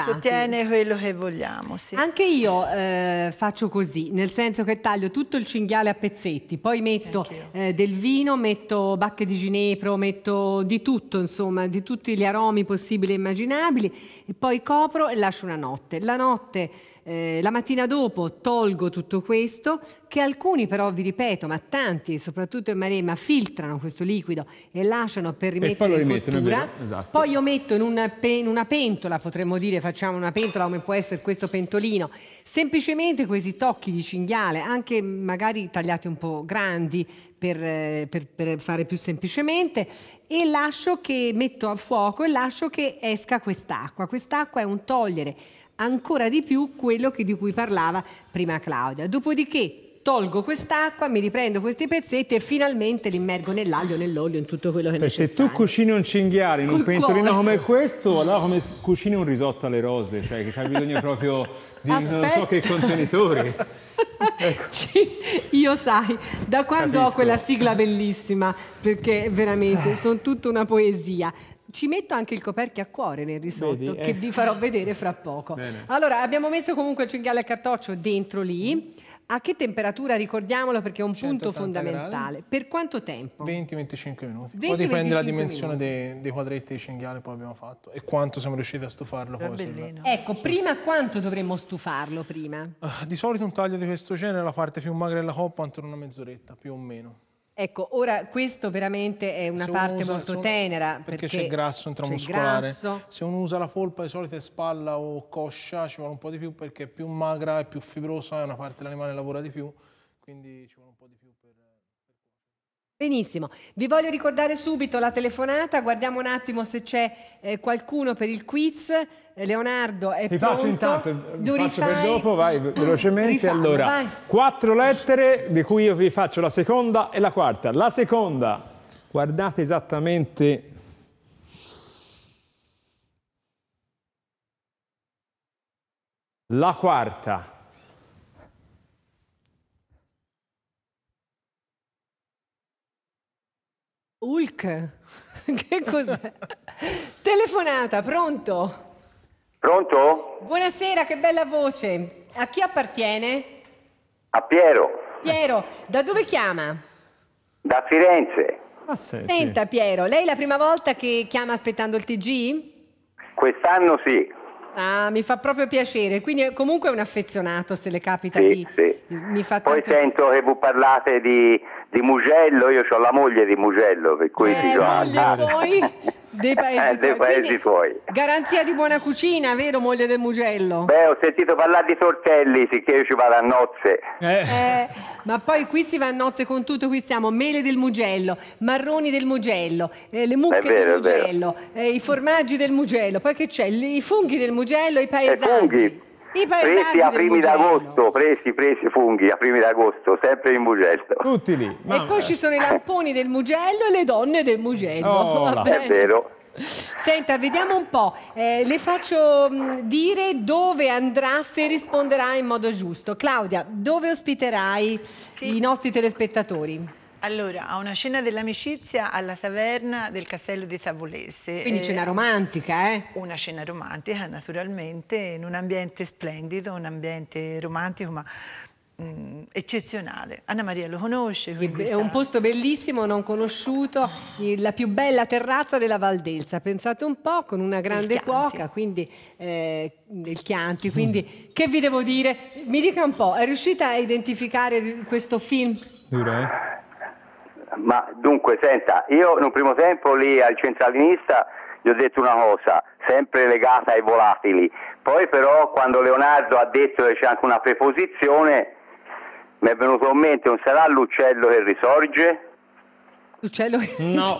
Sottiene quello che vogliamo. Sì. Anche io eh, faccio così, nel senso che taglio tutto il cinghiale a pezzetti, poi metto eh, del vino, metto bacche di ginepro, metto di tutto, insomma, di tutti gli aromi possibili e immaginabili, e poi copro e lascio una notte notte. La notte, eh, la mattina dopo tolgo tutto questo, che alcuni però, vi ripeto, ma tanti, soprattutto in Maremma, filtrano questo liquido e lasciano per rimettere in cottura. Esatto. Poi io metto in una, in una pentola, potremmo dire, facciamo una pentola come può essere questo pentolino, semplicemente questi tocchi di cinghiale, anche magari tagliati un po' grandi, per, eh, per, per, fare più semplicemente e lascio che metto a fuoco e lascio che esca quest'acqua. Quest'acqua è un togliere ancora di più quello di cui parlava prima Claudia. Dopodiché tolgo quest'acqua, mi riprendo questi pezzetti e finalmente li immergo nell'aglio, nell'olio, in tutto quello che Beh, necessario. Se tu cucini un cinghiale in un pentolino come questo, allora come cucini un risotto alle rose, cioè che c'è bisogno proprio di Aspetta. non so che contenitori. [LAUGHS] Ecco. Io sai, da quando Capisco. ho quella sigla bellissima, perché veramente sono tutta una poesia ci metto anche il coperchio a cuore nel risotto Vedi, eh. che vi farò vedere fra poco. Bene. Allora, abbiamo messo comunque il cinghiale a cartoccio dentro lì. A che temperatura ricordiamolo perché è un punto fondamentale. Gradi. Per quanto tempo? 20-25 minuti. 20, poi dipende dalla dimensione dei, dei, quadretti di cinghiale poi abbiamo fatto e quanto siamo riusciti a stufarlo poi. Sul... Ecco, sì. prima quanto dovremmo stufarlo prima? Uh, di solito un taglio di questo genere, la parte più magra della coppa, intorno a una mezz'oretta, più o meno. Ecco, ora questo veramente è una se parte usa, molto un, tenera. Perché, perché c'è grasso intramuscolare. Grasso. Se uno usa la polpa di solito è spalla o coscia ci vuole un po' di più perché è più magra, è più fibrosa, è una parte dell'animale che lavora di più, quindi ci vuole Benissimo, vi voglio ricordare subito la telefonata, guardiamo un attimo se c'è eh, qualcuno per il quiz. Eh, Leonardo è Vi pronto. faccio intanto, faccio per dopo, vai velocemente. Rifano, allora, vai. quattro lettere di cui io vi faccio la seconda e la quarta. La seconda, guardate esattamente... La quarta. Hulk? [LAUGHS] che cos'è? Telefonata, pronto? Pronto? Buonasera, che bella voce. A chi appartiene? A Piero. Piero, da dove chiama? Da Firenze. Ah, Senta Piero, lei è la prima volta che chiama aspettando il TG? Quest'anno sì. Ah, mi fa proprio piacere, quindi comunque è un affezionato se le capita sì, di... Sì. Mi fa Poi tanto... sento che voi parlate di di Mugello, io ho la moglie di Mugello, per cui eh, si gioca. dei [LAUGHS] eh, paesi, eh, dei paesi fuori. Garanzia di buona cucina, vero moglie del Mugello? Beh, ho sentito parlare di tortelli, sicché io ci vado a nozze. Eh. Eh, ma poi qui si va a nozze con tutto, qui siamo mele del Mugello, marroni del Mugello, eh, le mucche vero, del Mugello, eh, i formaggi del Mugello, poi che c'è? I funghi del Mugello, i paesaggi. funghi. I presi a primi d'agosto, presi, presi funghi a primi d'agosto, sempre in Mugello. Tutti lì. Mamma. E poi ci sono i lamponi del Mugello e le donne del Mugello. Oh, no. È vero. Senta, vediamo un po', eh, le faccio mh, mm, dire dove andrà se risponderà in modo giusto. Claudia, dove ospiterai sì. i nostri telespettatori? Allora, a una cena dell'amicizia alla taverna del castello di Tavolese. Quindi eh, cena romantica, eh? Una cena romantica, naturalmente, in un ambiente splendido, un ambiente romantico, ma mh, mm, eccezionale. Anna Maria lo conosce. Sì, è sa. un posto bellissimo, non conosciuto, la più bella terrazza della Valdelsa, pensate un po', con una grande cuoca, quindi eh, del Chianti, quindi che vi devo dire? Mi dica un po', è riuscita a identificare questo film? Dura, eh? Ma dunque, senta, io in un primo tempo lì al centralinista gli ho detto una cosa, sempre legata ai volatili, poi però quando Leonardo ha detto che c'è anche una preposizione, mi è venuto in mente, non sarà l'uccello che risorge? L'uccello che No,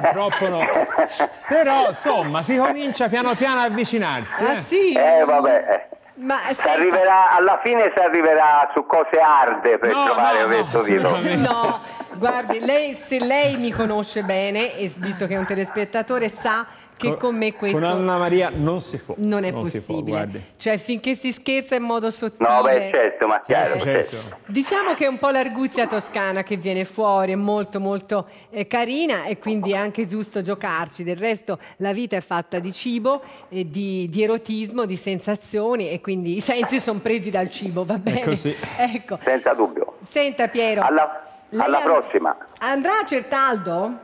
purtroppo no. [LAUGHS] Però insomma si comincia piano piano a avvicinarsi. Ah eh? sì? Eh vabbè. Eh. Ma arriverà, alla fine si arriverà su cose arde per no, trovare no, questo no, no, guardi, lei, se lei mi conosce bene, e visto che è un telespettatore, sa che con, con me questo... Con Anna Maria non si può. Non è non possibile. Può, cioè finché si scherza in modo sottile... No, beh, certo, ma chiaro. Eh, certo. certo. Diciamo che è un po' l'arguzia toscana che viene fuori, è molto molto eh, carina e quindi è anche giusto giocarci. Del resto la vita è fatta di cibo, eh, di, di, erotismo, di sensazioni e quindi i sensi sono presi dal cibo, va bene? È così. Ecco. Senza dubbio. Senta Piero. Alla, alla prossima. Andrà a Certaldo?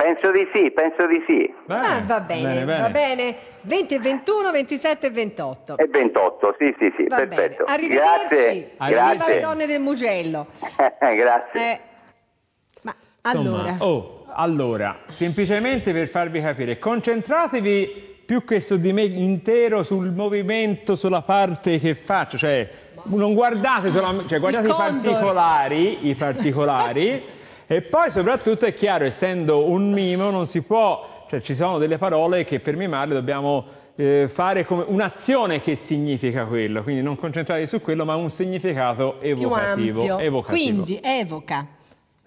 Penso di sì, penso di sì. Ah, va bene, va bene. 20 e 21, 27 e 28. E 28, sì, sì, sì, Va bene. perfetto. Arrivederci. Grazie. Arriva le donne del Mugello. [LAUGHS] Grazie. Eh, ma Insomma, allora, oh, allora, semplicemente per farvi capire, concentratevi più che su di me intero sul movimento, sulla parte che faccio, cioè non guardate solamente, cioè guardate i particolari, i particolari [LAUGHS] E poi soprattutto è chiaro, essendo un mimo, non si può, cioè ci sono delle parole che per mimarle dobbiamo eh, fare come un'azione che significa quello, quindi non concentrarsi su quello, ma un significato evocativo. evocativo. Quindi evoca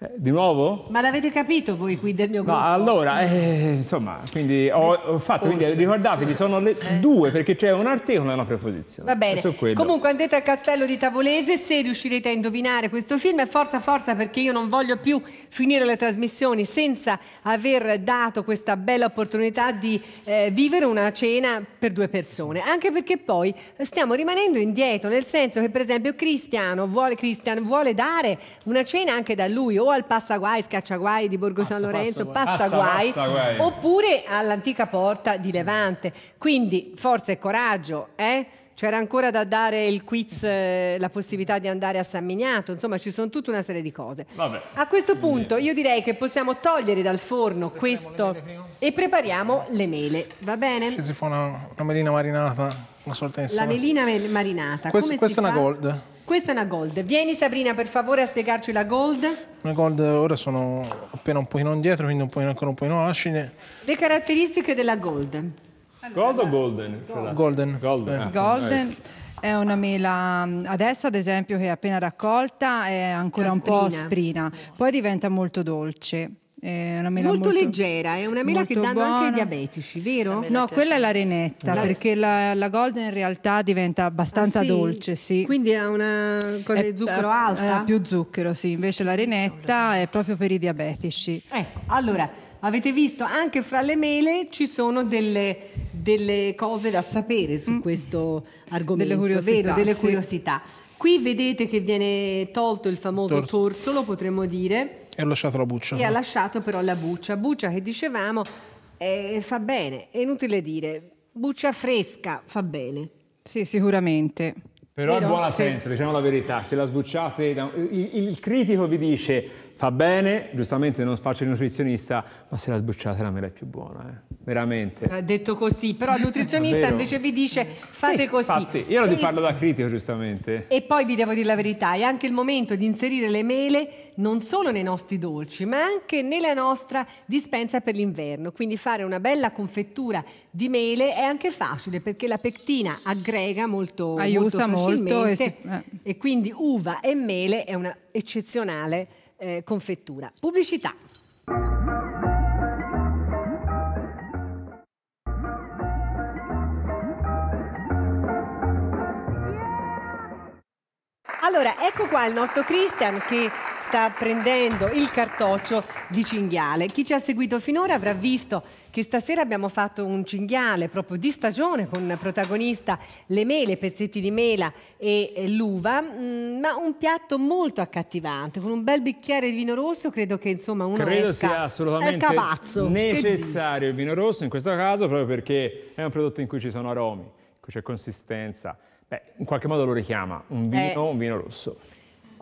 eh, di nuovo? Ma l'avete capito voi qui del mio gruppo? Ma allora, eh, insomma, quindi ho, ho fatto, quindi ricordatevi, sono le eh. due perché c'è un articolo e una preposizione. Va bene, comunque andate al castello di Tavolese se riuscirete a indovinare questo film, forza forza perché io non voglio più finire le trasmissioni senza aver dato questa bella opportunità di eh, vivere una cena per due persone, anche perché poi stiamo rimanendo indietro, nel senso che per esempio Cristiano vuole, Christian vuole dare una cena anche da lui o al Passaguai, Scacciaguai di Borgo passa, San Lorenzo, Passaguai, passa, passa, oppure all'antica porta di Levante. Quindi forza e coraggio, eh? C'era ancora da dare il quiz, eh, la possibilità di andare a San Miniato, insomma ci sono tutta una serie di cose. Vabbè. A questo punto io direi che possiamo togliere dal forno questo e prepariamo le mele, va bene? Ci si fa una, una melina marinata, una sorta insieme. La melina marinata. Questa, questa è fa? una gold. Questa è una gold. Vieni Sabrina per favore a spiegarci la gold. Una gold ora sono appena un pochino indietro, quindi un pochino, ancora un pochino acide. Le caratteristiche della gold. Gold o golden? Golden. Golden. Eh. Ah. golden. Ecco. È una mela mm, adesso, ad esempio, che è appena raccolta, è ancora un po' sprina, poi diventa molto dolce. È una mela molto, molto leggera, è una mela che danno buona. anche ai diabetici, vero? No, quella è l'arenetta, la... perché la, la golden in realtà diventa abbastanza ah, sì? dolce, sì. Quindi ha una cosa è, di zucchero eh, alta? Ha eh, più zucchero, sì, invece l'arenetta è proprio per i diabetici. Ecco, allora avete visto anche fra le mele ci sono delle, delle cose da sapere su mm. questo argomento, delle curiosità. Vero, delle sì. Qui vedete che viene tolto il famoso Tor- lo potremmo dire. E ha lasciato la buccia. E ha lasciato però la buccia. Buccia che dicevamo eh, fa bene, è inutile dire, buccia fresca fa bene. Sì, sicuramente. Però, Però è buona se... senza, diciamo la verità, se la sbucciate... Il, il critico vi dice fa bene, giustamente non faccio il nutrizionista, ma se la sbucciate la mela è più buona, eh. veramente. Detto così, però il [LAUGHS] nutrizionista invece vi dice fate sì, così. Fatti. Io ti parlo da critico giustamente. E poi vi devo dire la verità, è anche il momento di inserire le mele non solo nei nostri dolci, ma anche nella nostra dispensa per l'inverno. Quindi fare una bella confettura di mele è anche facile perché la pectina aggrega molto aiuta molto, molto e, si... eh. e quindi uva e mele è una eccezionale eh, confettura. Pubblicità. Allora, ecco qua il nostro Christian che sta prendendo il cartoccio di cinghiale. Chi ci ha seguito finora avrà visto che stasera abbiamo fatto un cinghiale proprio di stagione con protagonista le mele, pezzetti di mela e l'uva, mm, ma un piatto molto accattivante, con un bel bicchiere di vino rosso, credo che insomma uno credo esca, sia assolutamente necessario il vino rosso in questo caso proprio perché è un prodotto in cui ci sono aromi, in cui c'è consistenza. Beh, in qualche modo lo richiama un vino, eh. un vino rosso.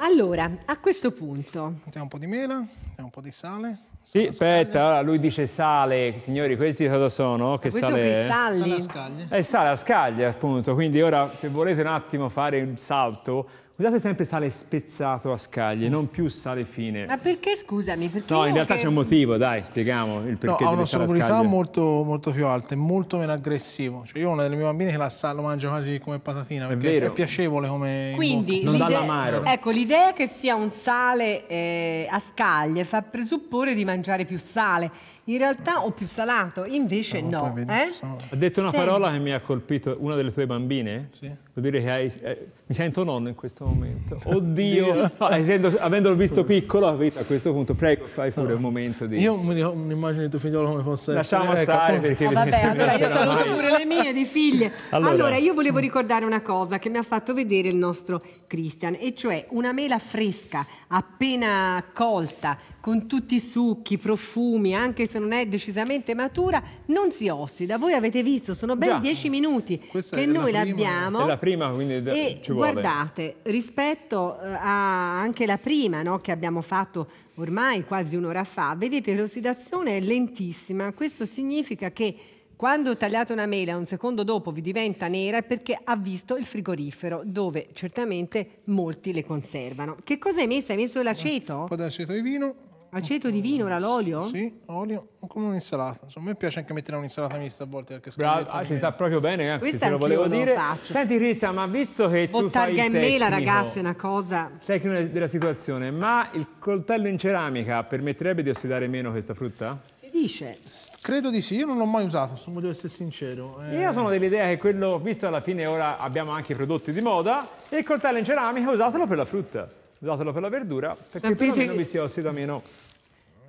Allora, a questo punto... Mettiamo un po' di mela, mettiamo un po' di sale. Sì, aspetta, allora lui dice sale, signori, questi cosa sono? Che sale è? Sale a scaglie. È eh, sale a scaglie, appunto. Quindi ora, se volete un attimo fare un salto, Usate sempre sale spezzato a scaglie, non più sale fine. Ma perché scusami? Perché no, in realtà che... c'è un motivo, dai, spieghiamo il perché. No, ha una solubilità molto, molto, più alta, è molto meno aggressivo. Cioè, io ho una delle mie bambine che la sa, lo mangia quasi come patatina, perché è, è piacevole come. Quindi non dà l'amaro. Ecco, l'idea che sia un sale eh, a scaglie fa presupporre di mangiare più sale. In realtà o più salato, invece no. no. Vedi, eh? sono... Ha detto una Sei... parola che mi ha colpito, una delle tue bambine? Sì. Vuol dire che hai... Eh, mi sento nonno in questo momento momento. [LAUGHS] Oddio, essendo, avendolo visto piccolo, a questo punto, prego, fai pure no. Ah. un momento di... Io mi immagino di tuo figliolo come possa Lasciamo essere. Lasciamo ecco, stare ecco, perché... Oh, vabbè, allora io [LAUGHS] saluto pure le mie, di figlie. Allora. allora, io volevo ricordare una cosa che mi ha fatto vedere il nostro Christian, e cioè una mela fresca, appena colta, con tutti i succhi, profumi, anche se non è decisamente matura, non si ossida. Voi avete visto, sono ben Già, 10 minuti che noi l'abbiamo. È la prima, quindi e ci vuole. Guardate, rispetto eh, a anche la prima no, che abbiamo fatto ormai quasi un'ora fa, vedete l'ossidazione è lentissima. Questo significa che quando tagliate una mela un secondo dopo vi diventa nera è perché ha visto il frigorifero dove certamente molti le conservano. Che cosa hai messo? Hai messo l'aceto? Un po' d'aceto di vino, Aceto di vino, era l'olio? Sì, olio, come un'insalata. Insomma, a me piace anche mettere un'insalata mista a volte perché Bravo, ah, ci sta proprio bene, anzi, eh, te lo volevo dire. Lo Senti Risa, ma visto che Bottarga tu fai il tecnico, e mela, ragazzi, è una cosa... Sai che è della situazione, ma il coltello in ceramica permetterebbe di ossidare meno questa frutta? dice? Credo di sì, io non l'ho mai usato, se voglio essere sincero. Eh... Io sono dell'idea che quello, visto alla fine ora abbiamo anche i prodotti di moda, il coltello in ceramica usatelo per la frutta usatelo per la verdura, perché Sapete... non mi si ossida meno.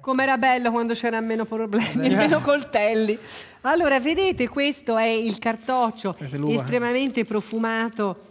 Com'era bello quando c'erano meno problemi, eh. [LAUGHS] meno coltelli. Allora, vedete, questo è il cartoccio estremamente profumato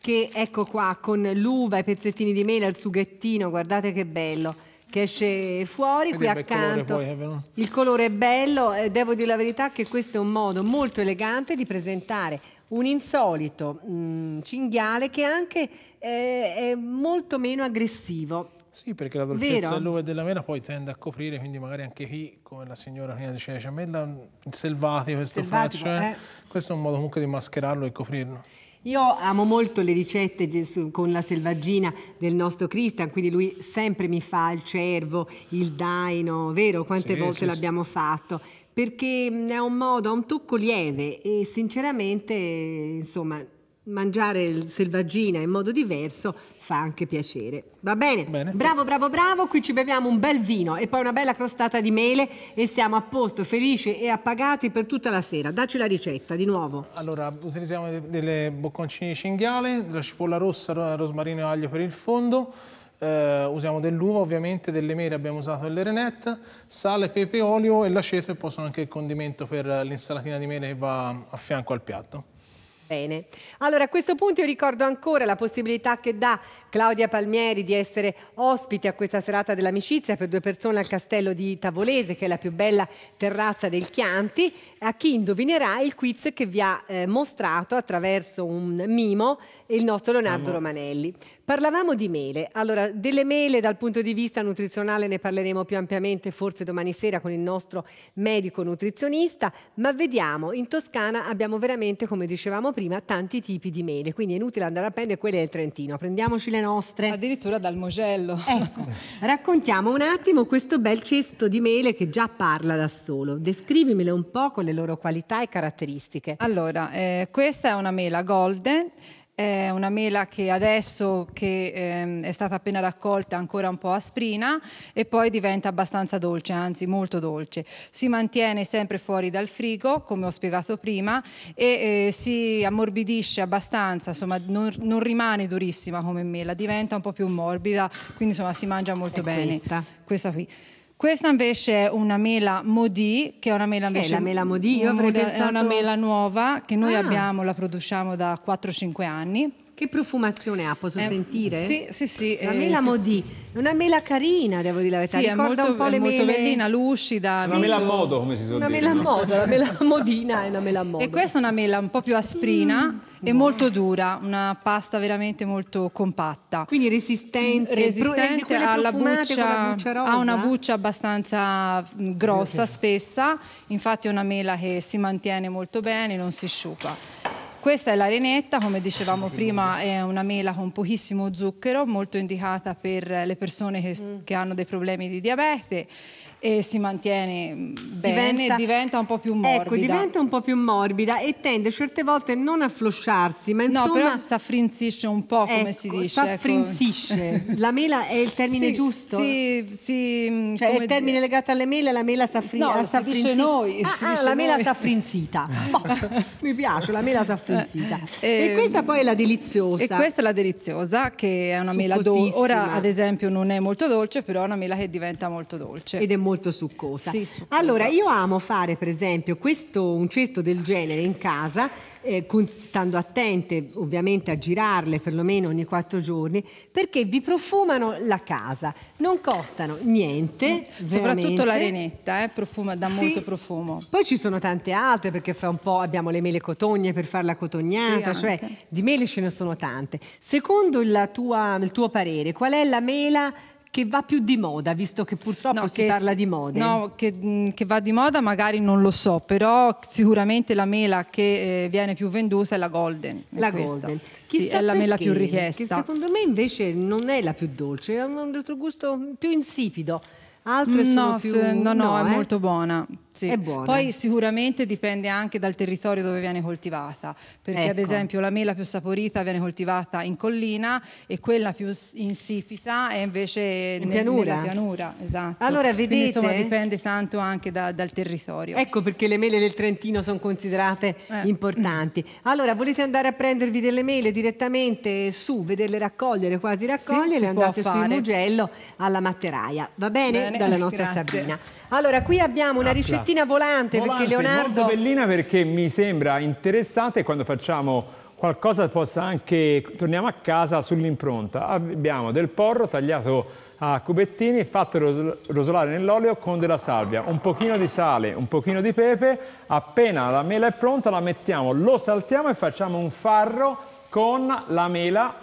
che ecco qua con l'uva, i pezzettini di mela, il sughettino, guardate che bello che esce fuori Ed qui accanto. Colore poi, eh, il colore è bello, eh, devo dire la verità che questo è un modo molto elegante di presentare un insolito mh, mm, cinghiale che anche eh, è molto meno aggressivo. Sì, perché la dolcezza dell'uva della mela poi tende a coprire, quindi magari anche chi, come la signora prima diceva, Ciamella, il selvatico, questo selvatico, faccio, eh. eh. questo è un modo comunque di mascherarlo e coprirlo. Io amo molto le ricette di, su, con la selvaggina del nostro Cristian, quindi lui sempre mi fa il cervo, il daino, vero? Quante sì, volte sì, l'abbiamo sì. fatto perché è un modo, ha un tocco lieve e sinceramente, insomma, mangiare selvaggina in modo diverso fa anche piacere. Va bene? bene? Bravo, bravo, bravo. Qui ci beviamo un bel vino e poi una bella crostata di mele e siamo a posto, felici e appagati per tutta la sera. Dacci la ricetta di nuovo. Allora, utilizziamo delle bocconcini di cinghiale, della cipolla rossa, rosmarino e aglio per il fondo eh, usiamo dell'uva, ovviamente delle mele abbiamo usato l'erenet, sale, pepe, olio e l'aceto e poi sono anche il condimento per l'insalatina di mele che va a fianco al piatto. Bene. Allora a questo punto io ricordo ancora la possibilità che dà Claudia Palmieri di essere ospite a questa serata dell'amicizia per due persone al castello di Tavolese, che è la più bella terrazza del Chianti, a chi indovinerà il quiz che vi ha eh, mostrato attraverso un mimo il nostro Leonardo Amore. Romanelli. Parlavamo di mele, allora delle mele dal punto di vista nutrizionale ne parleremo più ampiamente forse domani sera con il nostro medico nutrizionista, ma vediamo, in Toscana abbiamo veramente, come dicevamo prima, tanti tipi di mele, quindi è inutile andare a prendere quelle del Trentino, prendiamoci le nostre. Addirittura dal Mogello. Ecco, raccontiamo un attimo questo bel cesto di mele che già parla da solo, descrivimele un po' con le le loro qualità e caratteristiche. Allora, eh, questa è una mela golden. È una mela che adesso che ehm, è stata appena raccolta ancora un po' asprina e poi diventa abbastanza dolce, anzi molto dolce. Si mantiene sempre fuori dal frigo, come ho spiegato prima, e eh, si ammorbidisce abbastanza, insomma non, non, rimane durissima come mela, diventa un po' più morbida, quindi insomma si mangia molto è bene. Questa, questa qui. Questa invece è una mela Modi, che è una mela invece... Che è la mela Modi? Io avrei moda, pensato... È una mela nuova che noi ah. abbiamo, la produciamo da 4-5 anni. Che profumazione ha? Posso eh, sentire? Sì, sì, sì. La eh, mela sì. Modi, è una mela carina, devo dire la verità. Sì, Ricorda molto, un po' le È molto bellina, lucida. Sì. Una mela a modo, come si suol una dire. Una mela a modo, la mela [LAUGHS] modina è una mela a modo. E questa è una mela un po' più asprina. Mm è molto dura, una pasta veramente molto compatta. Quindi resistente, mm, resistente eh, alla buccia, buccia ha una buccia abbastanza mm, grossa, spessa, infatti è una mela che si mantiene molto bene, non si sciupa. Questa è l'arenetta, come dicevamo prima, è una mela con pochissimo zucchero, molto indicata per le persone che, mm. che hanno dei problemi di diabete e si mantiene mm, bene, diventa, diventa, un po' più morbida. Ecco, diventa un po' più morbida e tende certe volte non a flosciarsi, ma insomma... No, però s'affrinzisce un po', come ecco, si dice. S'affrinzisce. Ecco. La mela è il termine [LAUGHS] sì, giusto? Sì, sì. Mm, cioè il termine dire. legato alle mele, la mela s'affrinzita. No, si dice noi. Ah, ah, la mela s'affrinzita. oh, mi piace, la mela s'affrinzita. [LAUGHS] Eh, e questa poi è la deliziosa. E questa è la deliziosa, che è una mela dolce. Ora, ad esempio, non è molto dolce, però è una mela che diventa molto dolce. Ed è molto molto succosa. Sì, succosa. Allora, io amo fare per esempio questo, un cesto del genere in casa. Eh, stando attente ovviamente a girarle perlomeno ogni quattro giorni perché vi profumano la casa non costano niente mm. soprattutto l'arenetta eh, profuma, dà sì. molto profumo poi ci sono tante altre perché fra un po' abbiamo le mele cotogne per fare la cotognata sì, cioè di mele ce ne sono tante secondo tua, il tuo parere qual è la mela che va più di moda, visto che purtroppo no, si che, parla di moda? No, che, mm, che, va di moda magari non lo so, però sicuramente la mela che eh, viene più venduta è la golden. La è golden. Sì, è la perché, mela più richiesta. Che secondo me invece non è la più dolce, ha un altro gusto più insipido. Altro mm, no, più... no, no, no, è eh? molto buona. Sì. È buona. Poi sicuramente dipende anche dal territorio dove viene coltivata, perché ecco. ad esempio la mela più saporita viene coltivata in collina e quella più insipida è invece in nel, pianura. pianura esatto. Allora vedete... Quindi, insomma dipende tanto anche da, dal territorio. Ecco perché le mele del Trentino sono considerate eh. importanti. [CLEARS THROAT] Allora volete andare a prendervi delle mele direttamente su, vederle raccogliere, quasi raccogliere, sì, andate sul Mugello alla Matteraia, va bene? bene. Dalla [LAUGHS] nostra Grazie. Sabrina. Allora qui abbiamo una ricetta Pallottina volante, volante, perché Leonardo... Molto bellina perché mi sembra interessante quando facciamo qualcosa possa anche... Torniamo a casa sull'impronta. Abbiamo del porro tagliato a cubettini, fatto rosolare nell'olio con della salvia, un pochino di sale, un pochino di pepe, appena la mela è pronta la mettiamo, lo saltiamo e facciamo un farro con la mela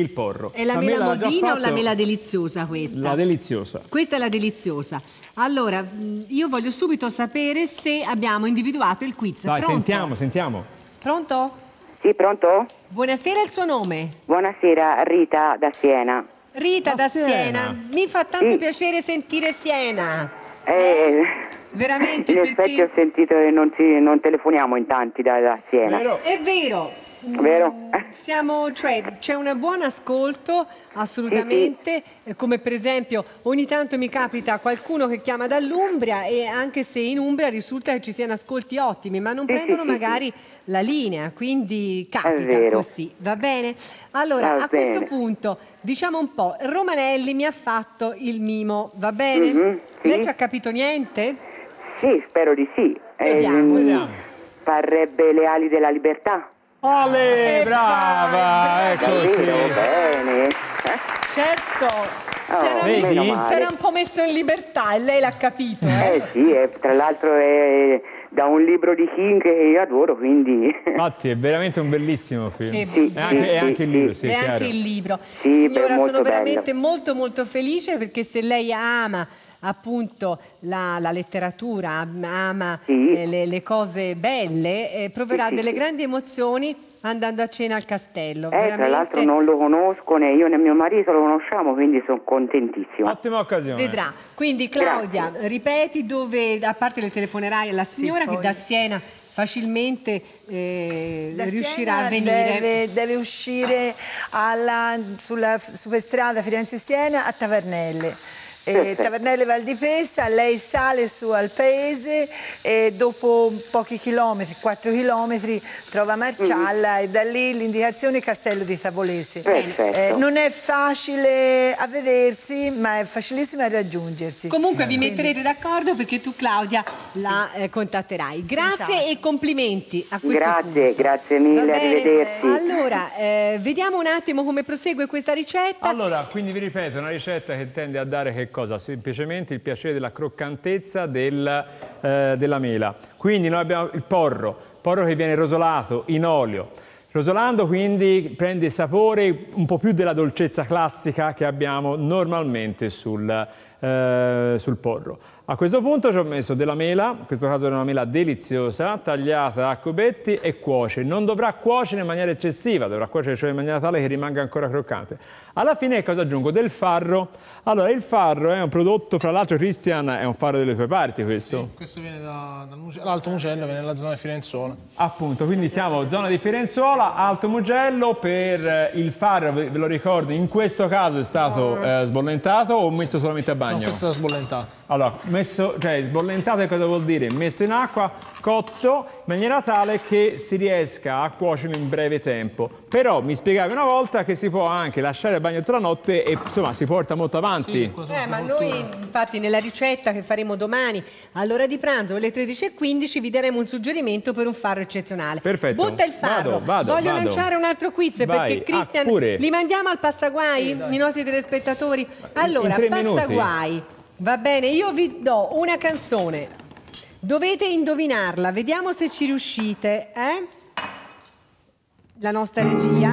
il porro. È la, la mela, mela modina o la mela deliziosa questa? La deliziosa. Questa è la deliziosa. Allora, mm, io voglio subito sapere se abbiamo individuato il quiz. Dai, sentiamo, sentiamo. Pronto? Sì, pronto? Buonasera, il suo nome? Buonasera, Rita da Siena. Rita da, da Siena. Siena. mi fa tanto sì. piacere sentire Siena. Eh, eh veramente. In perché... effetti ho sentito che non, non, telefoniamo in tanti da, da Siena. Vero. È vero, Vero? Siamo, cioè, c'è un buon ascolto assolutamente, sì. Eh, come per esempio ogni tanto mi capita qualcuno che chiama dall'Umbria e anche se in Umbria risulta che ci siano ascolti ottimi, ma non sì, prendono sì, magari la linea, quindi capita così, va bene? Allora, va a bene. questo punto, diciamo un po', Romanelli mi ha fatto il mimo, va bene? Mm-hmm, Lei ci ha capito niente? Sì, spero di sì. Vediamo, eh, Parrebbe le ali della libertà. Ale, eh, brava, ecco sì. Bene. Eh? Certo, oh, si era, un po' messo in libertà e lei l'ha capito. Eh, sì, tra l'altro è da un libro di King che io adoro, quindi... Infatti [LAUGHS] è veramente un bellissimo film. Sì, sì, è, anche, sì, è anche il libro, sì, È anche il libro. Signora, beh, sono veramente bello. molto molto felice perché se lei ama appunto la, la, letteratura, ama sì. Eh, le, le, cose belle, eh, proverà sì, sì, delle grandi emozioni andando a cena al castello. Eh, veramente... tra l'altro non lo conosco né io né mio marito lo conosciamo, quindi sono contentissima. Ottima occasione. Vedrà. Quindi Claudia, Grazie. ripeti dove, a parte le telefonerai alla signora sì, che da Siena facilmente eh, riuscirà a venire. Deve, deve uscire alla, sulla superstrada Firenze-Siena a Tavernelle eh, Tavernelle Valdifesa, lei sale su al paese e dopo pochi chilometri, 4 chilometri, trova Marcialla mm. e da lì l'indicazione Castello di Tavolese. Eh, certo. non è facile a vedersi, ma è facilissimo a raggiungersi. Comunque vi metterete d'accordo perché tu Claudia sì. la eh, contatterai. Grazie Senza. e complimenti a questo Grazie, punto. grazie mille, arrivederci. Allora, eh, vediamo un attimo come prosegue questa ricetta. Allora, quindi vi ripeto, una ricetta che tende a dare che cosa? Semplicemente il piacere della croccantezza del, eh, della mela. Quindi noi abbiamo il porro, porro che viene rosolato in olio. Rosolando quindi prende sapore un po' più della dolcezza classica che abbiamo normalmente sul, eh, sul porro. A questo punto ci ho messo della mela, in questo caso era una mela deliziosa, tagliata a cubetti e cuoce. Non dovrà cuocere in maniera eccessiva, dovrà cuocere cioè in maniera tale che rimanga ancora croccante. Alla fine cosa aggiungo? Del farro. Allora, il farro è un prodotto, fra l'altro Cristian, è un farro delle tue parti questo? Sì, questo viene da, dall'Alto Mugello, viene dalla zona di Firenzuola. Appunto, quindi siamo zona di Firenzuola, Alto Mugello per eh, il farro, ve lo ricordo, in questo caso è stato eh, sbollentato o messo solamente a bagno? No, questo è stato sbollentato. Allora, messo, cioè sbollentato cosa vuol dire? Messo in acqua, cotto in maniera tale che si riesca a cuocerlo in breve tempo. Però mi spiegavi una volta che si può anche lasciare il bagno tutta la notte e insomma si porta molto avanti. Sì, eh, ma noi infatti nella ricetta che faremo domani all'ora di pranzo alle 13.15 vi daremo un suggerimento per un farro eccezionale. Perfetto. Butta il farro. Vado, vado, Voglio vado. lanciare un altro quiz Vai. perché Cristian ah, li mandiamo al passaguai sì, i nostri telespettatori. Allora, passaguai. Minuti. Va bene, io vi do una canzone. Dovete indovinarla, vediamo se ci riuscite, eh? La nostra regia.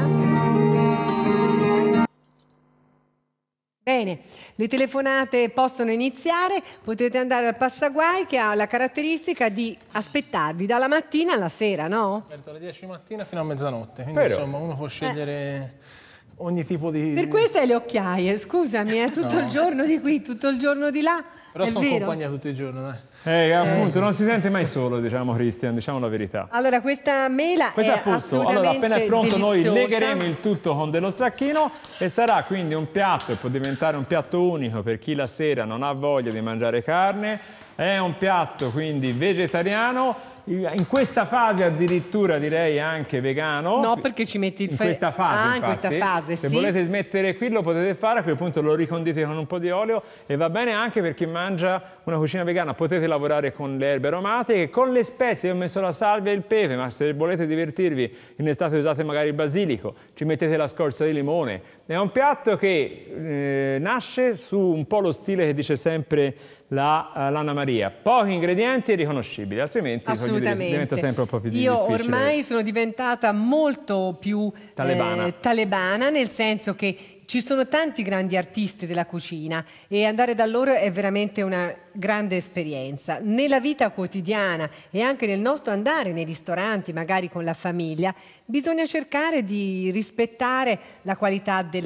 Bene, le telefonate possono iniziare, potete andare al passaguai che ha la caratteristica di aspettarvi dalla mattina alla sera, no? Certo, alle 10 di mattina fino a mezzanotte, quindi Però. insomma uno può eh. scegliere... Eh ogni tipo di... Per questo è le occhiaie, scusami, è eh, tutto no. il giorno di qui, tutto il giorno di là. Però sono in compagnia tutto il giorno, eh. eh appunto, eh. non si sente mai solo, diciamo Christian, diciamo la verità. Allora, questa mela Questo è, è posto. Allora, appena è pronto deliziosa. noi legheremo il tutto con dello stracchino e sarà quindi un piatto, può diventare un piatto unico per chi la sera non ha voglia di mangiare carne, è un piatto quindi vegetariano in questa fase addirittura direi anche vegano. No, perché ci metti il freddo. In questa fase, ah, in questa fase, Se sì. volete smettere qui lo potete fare, a quel punto lo ricondite con un po' di olio e va bene anche per chi mangia una cucina vegana. Potete lavorare con le erbe aromatiche, con le spezie, io ho messo la salvia e il pepe, ma se volete divertirvi in estate usate magari il basilico, ci mettete la scorza di limone. È un piatto che eh, nasce su un po' lo stile che dice sempre la, eh, l'Anna Maria. Pochi ingredienti e riconoscibili, altrimenti diventa sempre un po' più difficile. Io ormai sono diventata molto più talebana, eh, talebana nel senso che ci sono tanti grandi artisti della cucina e andare da loro è veramente una grande esperienza. Nella vita quotidiana e anche nel nostro andare nei ristoranti, magari con la famiglia, bisogna cercare di rispettare la qualità del,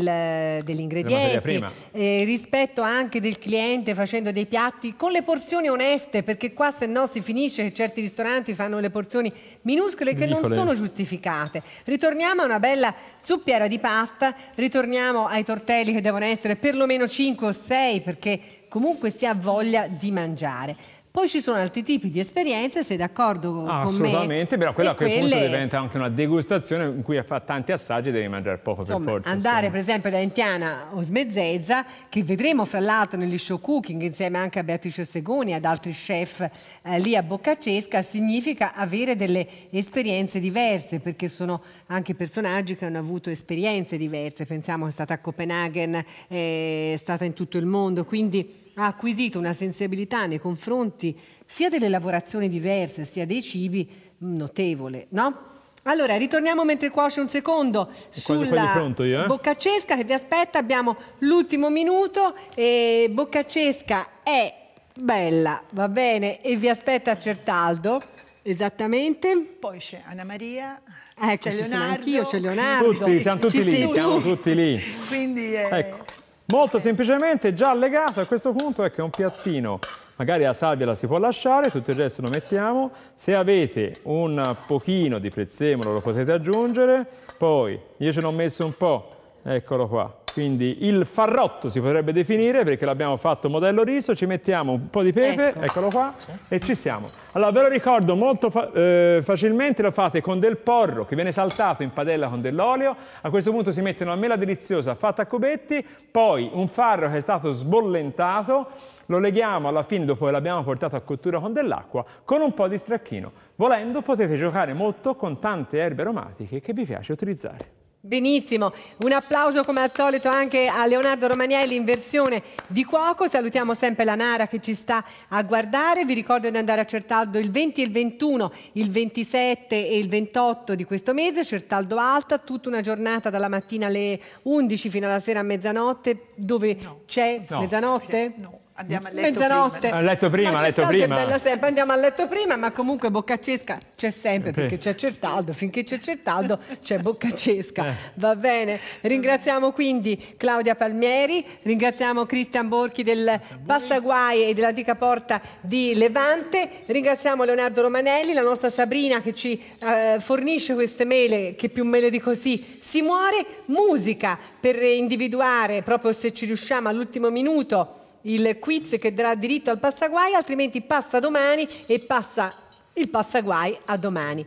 ingredienti, eh, rispetto anche del cliente facendo dei piatti con le porzioni oneste, perché qua se no si finisce che certi ristoranti fanno le porzioni minuscole che Ridicole. non sono giustificate. Ritorniamo a una bella zuppiera di pasta, ritorniamo a ai tortelli che devono essere perlomeno 5 o 6 perché comunque si ha voglia di mangiare. Poi ci sono altri tipi di esperienze, sei d'accordo ah, con me? Assolutamente, però quella a quel quelle... punto diventa anche una degustazione in cui fa tanti assaggi e devi mangiare poco insomma, per forza. Andare insomma. per esempio da Entiana o Smezzezza, che vedremo fra l'altro negli show cooking insieme anche a Beatrice Segoni e ad altri chef eh, lì a Boccaccesca, significa avere delle esperienze diverse perché sono anche personaggi che hanno avuto esperienze diverse. Pensiamo che è stata a Copenaghen, è stata in tutto il mondo, quindi ha acquisito una sensibilità nei confronti sia delle lavorazioni diverse sia dei cibi notevole, no? Allora, ritorniamo mentre cuoce un secondo sulla pronto io, eh? Boccaccesca che vi aspetta, abbiamo l'ultimo minuto e Boccaccesca è bella, va bene, e vi aspetta a Certaldo, esattamente. Poi c'è Anna Maria, ecco, c'è Leonardo. Anch'io, c'è Leonardo. Tutti, siamo tutti lì, siamo tutti lì. Quindi, eh... ecco. Molto semplicemente già legato a questo punto ecco, è un piattino, magari la salvia la si può lasciare, tutto il resto lo mettiamo, se avete un pochino di prezzemolo lo potete aggiungere, poi io ce l'ho messo un po', eccolo qua, quindi il farrotto si potrebbe definire perché l'abbiamo fatto modello riso, ci mettiamo un po' di pepe, ecco. eccolo qua, sì. e ci siamo. Allora ve lo ricordo molto fa eh, facilmente, lo fate con del porro che viene saltato in padella con dell'olio, a questo punto si mette una mela deliziosa fatta a cubetti, poi un farro che è stato sbollentato, lo leghiamo alla fine dopo che l'abbiamo portato a cottura con dell'acqua con un po' di stracchino. Volendo potete giocare molto con tante erbe aromatiche che vi piace utilizzare. Benissimo, un applauso come al solito anche a Leonardo Romanelli in versione di cuoco, salutiamo sempre la Nara che ci sta a guardare, vi ricordo di andare a Certaldo il 20 e il 21, il 27 e il 28 di questo mese, Certaldo Alta, tutta una giornata dalla mattina alle 11 fino alla sera a mezzanotte, dove no. c'è no. mezzanotte? No. Andiamo a letto Mezzanotte. prima. A letto prima, a letto prima. Bella sempre. Andiamo a letto prima, ma comunque Boccaccesca c'è sempre eh. perché c'è Certaldo, finché c'è Certaldo c'è Boccaccesca. Eh. Va bene. Ringraziamo quindi Claudia Palmieri, ringraziamo Cristian Borchi del Passaguai e dell'antica porta di Levante, ringraziamo Leonardo Romanelli, la nostra Sabrina che ci eh, fornisce queste mele, che più mele di così si muore, musica per individuare proprio se ci riusciamo all'ultimo minuto il quiz che darà diritto al passaguai, altrimenti passa domani e passa il passaguai a domani.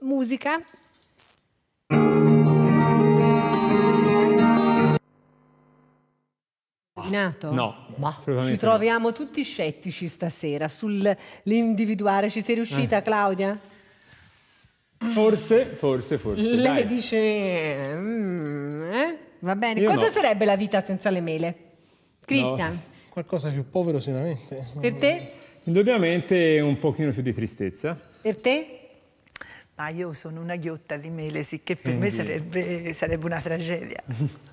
Musica. No, boh. ma ci troviamo no. tutti scettici stasera sull'individuare. Ci sei riuscita, eh. Claudia? Forse, forse, forse. Lei Dai. dice, mm, eh? va bene. Io Cosa no. sarebbe la vita senza le mele? Cristian. Qualcosa più povero sicuramente. Per te? Indubbiamente un pochino più di tristezza. Per te? ma io sono una ghiotta di melesi che per Quindi... me sarebbe, sarebbe, una tragedia.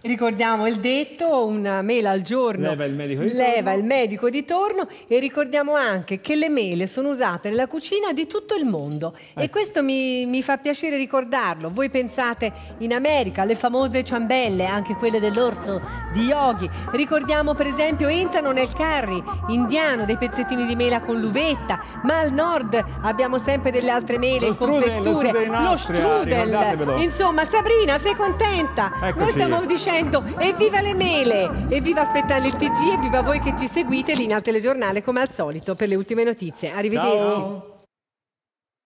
Ricordiamo il detto, una mela al giorno leva, il medico, leva il medico di torno e ricordiamo anche che le mele sono usate nella cucina di tutto il mondo eh. e ecco. questo mi, mi, fa piacere ricordarlo. Voi pensate in America le famose ciambelle, anche quelle dell'orso di Yogi. Ricordiamo per esempio entrano nel curry indiano dei pezzettini di mela con l'uvetta, ma al nord abbiamo sempre delle altre mele, confetture pure, lo strudel. Insomma, Sabrina, sei contenta? Eccoci. Noi stiamo dicendo evviva le mele, evviva aspettando il TG, evviva voi che ci seguite lì nel telegiornale come al solito per le ultime notizie. Arrivederci. Ciao.